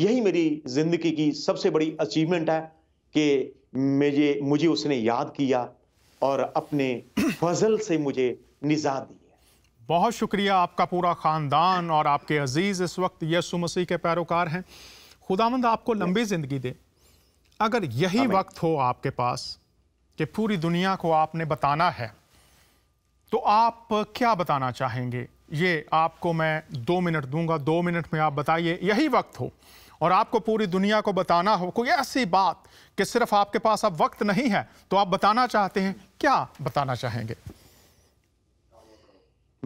यही मेरी ज़िंदगी की सबसे बड़ी अचीवमेंट है कि मुझे मुझे उसने याद किया और अपने फजल से मुझे निजात दी बहुत शुक्रिया आपका पूरा ख़ानदान और आपके अज़ीज़ इस वक्त यसु मसीह के पैरोकार हैं खुदामंद आपको लंबी ज़िंदगी दे अगर यही वक्त हो आपके पास कि पूरी दुनिया को आपने बताना है तो आप क्या बताना चाहेंगे ये आपको मैं दो मिनट दूंगा दो मिनट में आप बताइए यही वक्त हो और आपको पूरी दुनिया को बताना हो कोई ऐसी बात कि सिर्फ आपके पास अब वक्त नहीं है तो आप बताना चाहते हैं क्या बताना चाहेंगे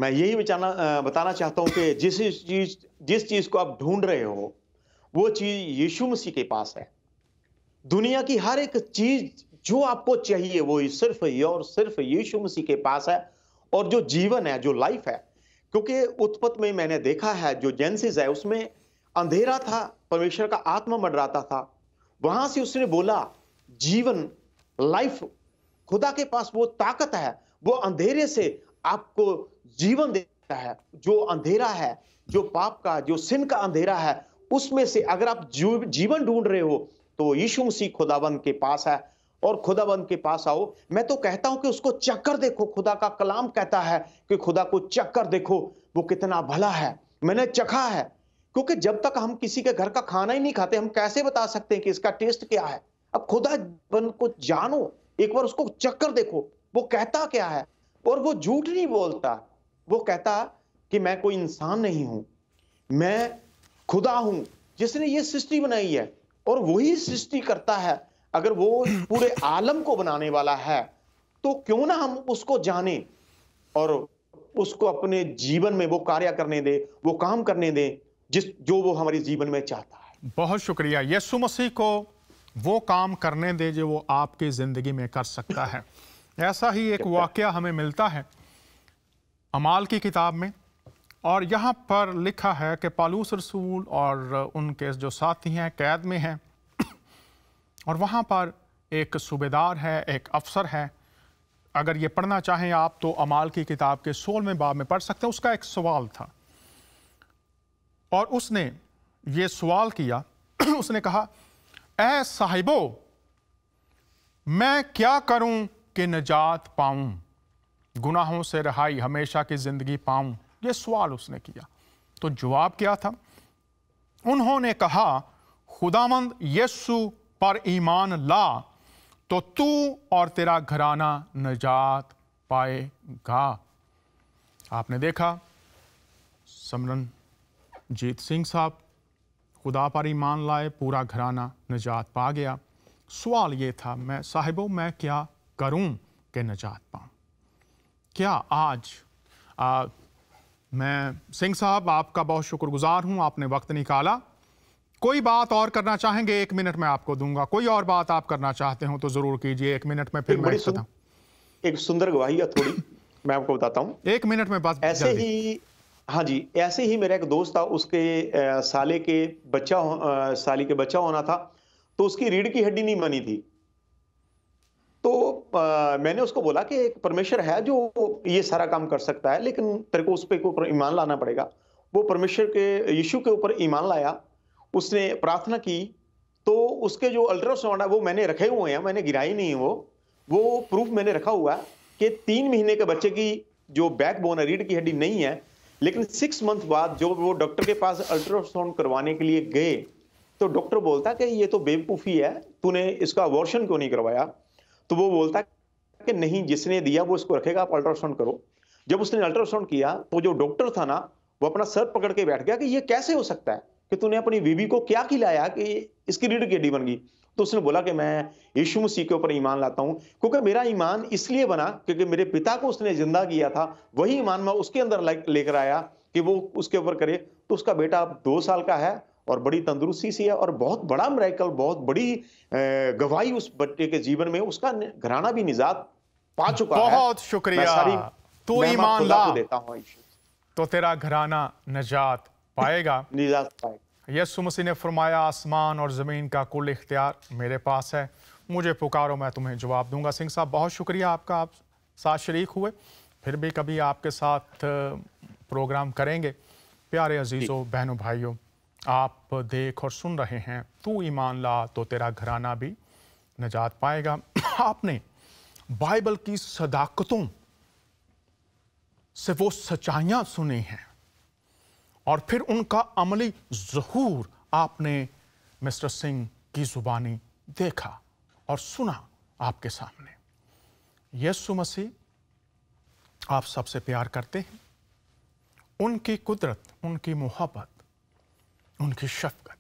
मैं यही बताना बताना चाहता हूं कि जिस चीज जिस चीज को आप ढूंढ रहे हो वो चीज यीशु मसीह के पास है दुनिया की हर एक चीज जो आपको चाहिए वो सिर्फ और सिर्फ यीशु मसीह के पास है और जो जीवन है जो लाइफ है क्योंकि उत्पत्त में मैंने देखा है जो जेंसिस है उसमें अंधेरा था परमेश्वर का आत्मा मंडराता था वहां से उसने बोला जीवन लाइफ खुदा के पास वो ताकत है वो अंधेरे से आपको जीवन देता है जो अंधेरा है जो पाप का जो सिन का अंधेरा है उसमें से अगर आप जीवन ढूंढ रहे हो तो यीशु मसीह खुदाबंद के पास है और खुदाबंद के पास आओ मैं तो कहता हूं कि उसको चक्कर देखो खुदा का कलाम कहता है कि खुदा को चक्कर देखो वो कितना भला है मैंने चखा है क्योंकि जब तक हम किसी के घर का खाना ही नहीं खाते हम कैसे बता सकते हैं कि इसका टेस्ट क्या है अब खुदा बन को जानो एक बार उसको चक्कर देखो वो कहता क्या है और वो झूठ नहीं बोलता वो कहता कि मैं कोई इंसान नहीं हूं मैं खुदा हूं जिसने ये सृष्टि बनाई है और वही सृष्टि करता है अगर वो पूरे आलम को बनाने वाला है तो क्यों ना हम उसको जाने और उसको अपने जीवन में वो कार्य करने दे वो काम करने दे जिस जो वो हमारे जीवन में चाहता है बहुत शुक्रिया यसु मसीह को वो काम करने दे जो वो आपकी ज़िंदगी में कर सकता है ऐसा ही एक वाक्य हमें मिलता है अमाल की किताब में और यहाँ पर लिखा है कि पालूस रसूल और उनके जो साथी हैं कैद में हैं और वहाँ पर एक सूबेदार है एक अफसर है अगर ये पढ़ना चाहें आप तो अमाल की किताब के में बाब में पढ़ सकते हैं उसका एक सवाल था और उसने ये सवाल किया उसने कहा ए साहिबो मैं क्या करूं कि निजात पाऊं गुनाहों से रहाई हमेशा की ज़िंदगी पाऊं ये सवाल उसने किया तो जवाब क्या था उन्होंने कहा खुदामंद यस्सु पर ईमान ला तो तू और तेरा घराना नजात पाएगा आपने देखा समरन जीत सिंह साहब खुदा पर ईमान लाए पूरा घराना नजात पा गया सवाल ये था मैं साहिबों मैं क्या करूं कि नजात पाऊं क्या आज आ, मैं सिंह साहब आपका बहुत शुक्रगुजार हूं आपने वक्त निकाला कोई बात और करना चाहेंगे एक मिनट में आपको दूंगा कोई और बात आप करना चाहते हो तो जरूर कीजिए एक मिनट में फिर मैं सुन, एक सुंदर गवाही है थोड़ी मैं आपको बताता हूँ एक मिनट में बस ऐसे ही हाँ जी ऐसे ही मेरा एक दोस्त था उसके साले के बच्चा साली के बच्चा होना था तो उसकी रीढ़ की हड्डी नहीं बनी थी तो आ, मैंने उसको बोला कि एक परमेश्वर है जो ये सारा काम कर सकता है लेकिन तेरे को उस पर ऊपर ईमान लाना पड़ेगा वो परमेश्वर के यीशु के ऊपर ईमान लाया उसने प्रार्थना की तो उसके जो अल्ट्रासाउंड है वो मैंने रखे हुए हैं मैंने गिराई नहीं वो वो प्रूफ मैंने रखा हुआ कि तीन महीने के बच्चे की जो बैक बोन है रीढ़ की हड्डी नहीं है लेकिन सिक्स मंथ बाद जो वो डॉक्टर के पास अल्ट्रासाउंड करवाने के लिए गए तो डॉक्टर बोलता कि ये तो बेवकूफ़ी है तूने इसका अबॉर्शन क्यों नहीं करवाया तो वो बोलता कि नहीं जिसने दिया वो इसको रखेगा आप अल्ट्रासाउंड करो जब उसने अल्ट्रासाउंड किया तो जो डॉक्टर था ना वो अपना सर पकड़ के बैठ गया कि ये कैसे हो सकता है कि तूने अपनी बीवी को क्या खिलाया कि इसकी रीढ़ की हड्डी बन गई तो उसने बोला कि मैं यीशु मसीह के ऊपर ईमान लाता हूं क्योंकि मेरा ईमान इसलिए बना क्योंकि मेरे पिता को उसने जिंदा किया था वही ईमान मैं उसके अंदर लेकर आया कि वो उसके ऊपर करे तो उसका बेटा अब दो साल का है और बड़ी तंदुरुस्ती सी है और बहुत बड़ा मराइकल बहुत बड़ी गवाही उस बच्चे के जीवन में उसका घराना भी निजात पा चुका बहुत है बहुत शुक्रिया तो ईमानदार देता हूँ तो तेरा घराना निजात पाएगा निजात पाएगा यसु मसीह ने फरमाया आसमान और ज़मीन का कुल इख्तियार मेरे पास है मुझे पुकारो मैं तुम्हें जवाब दूंगा सिंह साहब बहुत शुक्रिया आपका आप साथ शरीक हुए फिर भी कभी आपके साथ प्रोग्राम करेंगे प्यारे अजीज़ों बहनों भाइयों आप देख और सुन रहे हैं तू ईमान ला तो तेरा घराना भी नजात पाएगा आपने बाइबल की सदाकतों से वो सच्चाइयाँ सुनी हैं और फिर उनका अमली जहूर आपने मिस्टर सिंह की ज़ुबानी देखा और सुना आपके सामने यसु मसीह आप सबसे प्यार करते हैं उनकी कुदरत उनकी मोहब्बत उनकी शफकत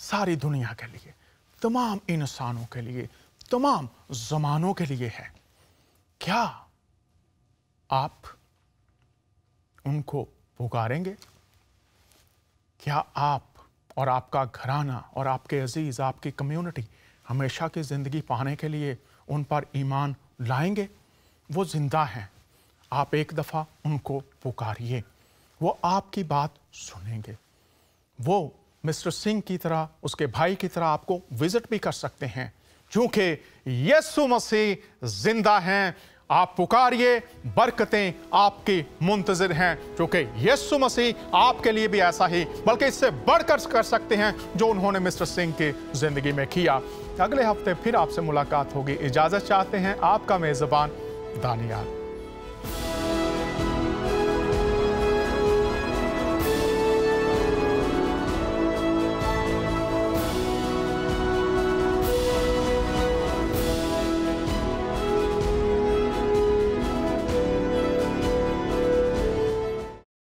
सारी दुनिया के लिए तमाम इंसानों के लिए तमाम जमानों के लिए है क्या आप उनको पुकारेंगे क्या आप और आपका घराना और आपके अजीज़ आपकी कम्युनिटी हमेशा की ज़िंदगी पाने के लिए उन पर ईमान लाएंगे वो ज़िंदा हैं आप एक दफ़ा उनको पुकारिए वो आपकी बात सुनेंगे वो मिस्टर सिंह की तरह उसके भाई की तरह आपको विजिट भी कर सकते हैं क्योंकि यीशु मसीह जिंदा हैं आप पुकारिए बरकतें आपकी मुंतजर हैं क्योंकि यीशु मसीह आपके लिए भी ऐसा ही बल्कि इससे बढ़कर कर सकते हैं जो उन्होंने मिस्टर सिंह की ज़िंदगी में किया अगले हफ्ते फिर आपसे मुलाकात होगी इजाज़त चाहते हैं आपका मेज़बान दानियाल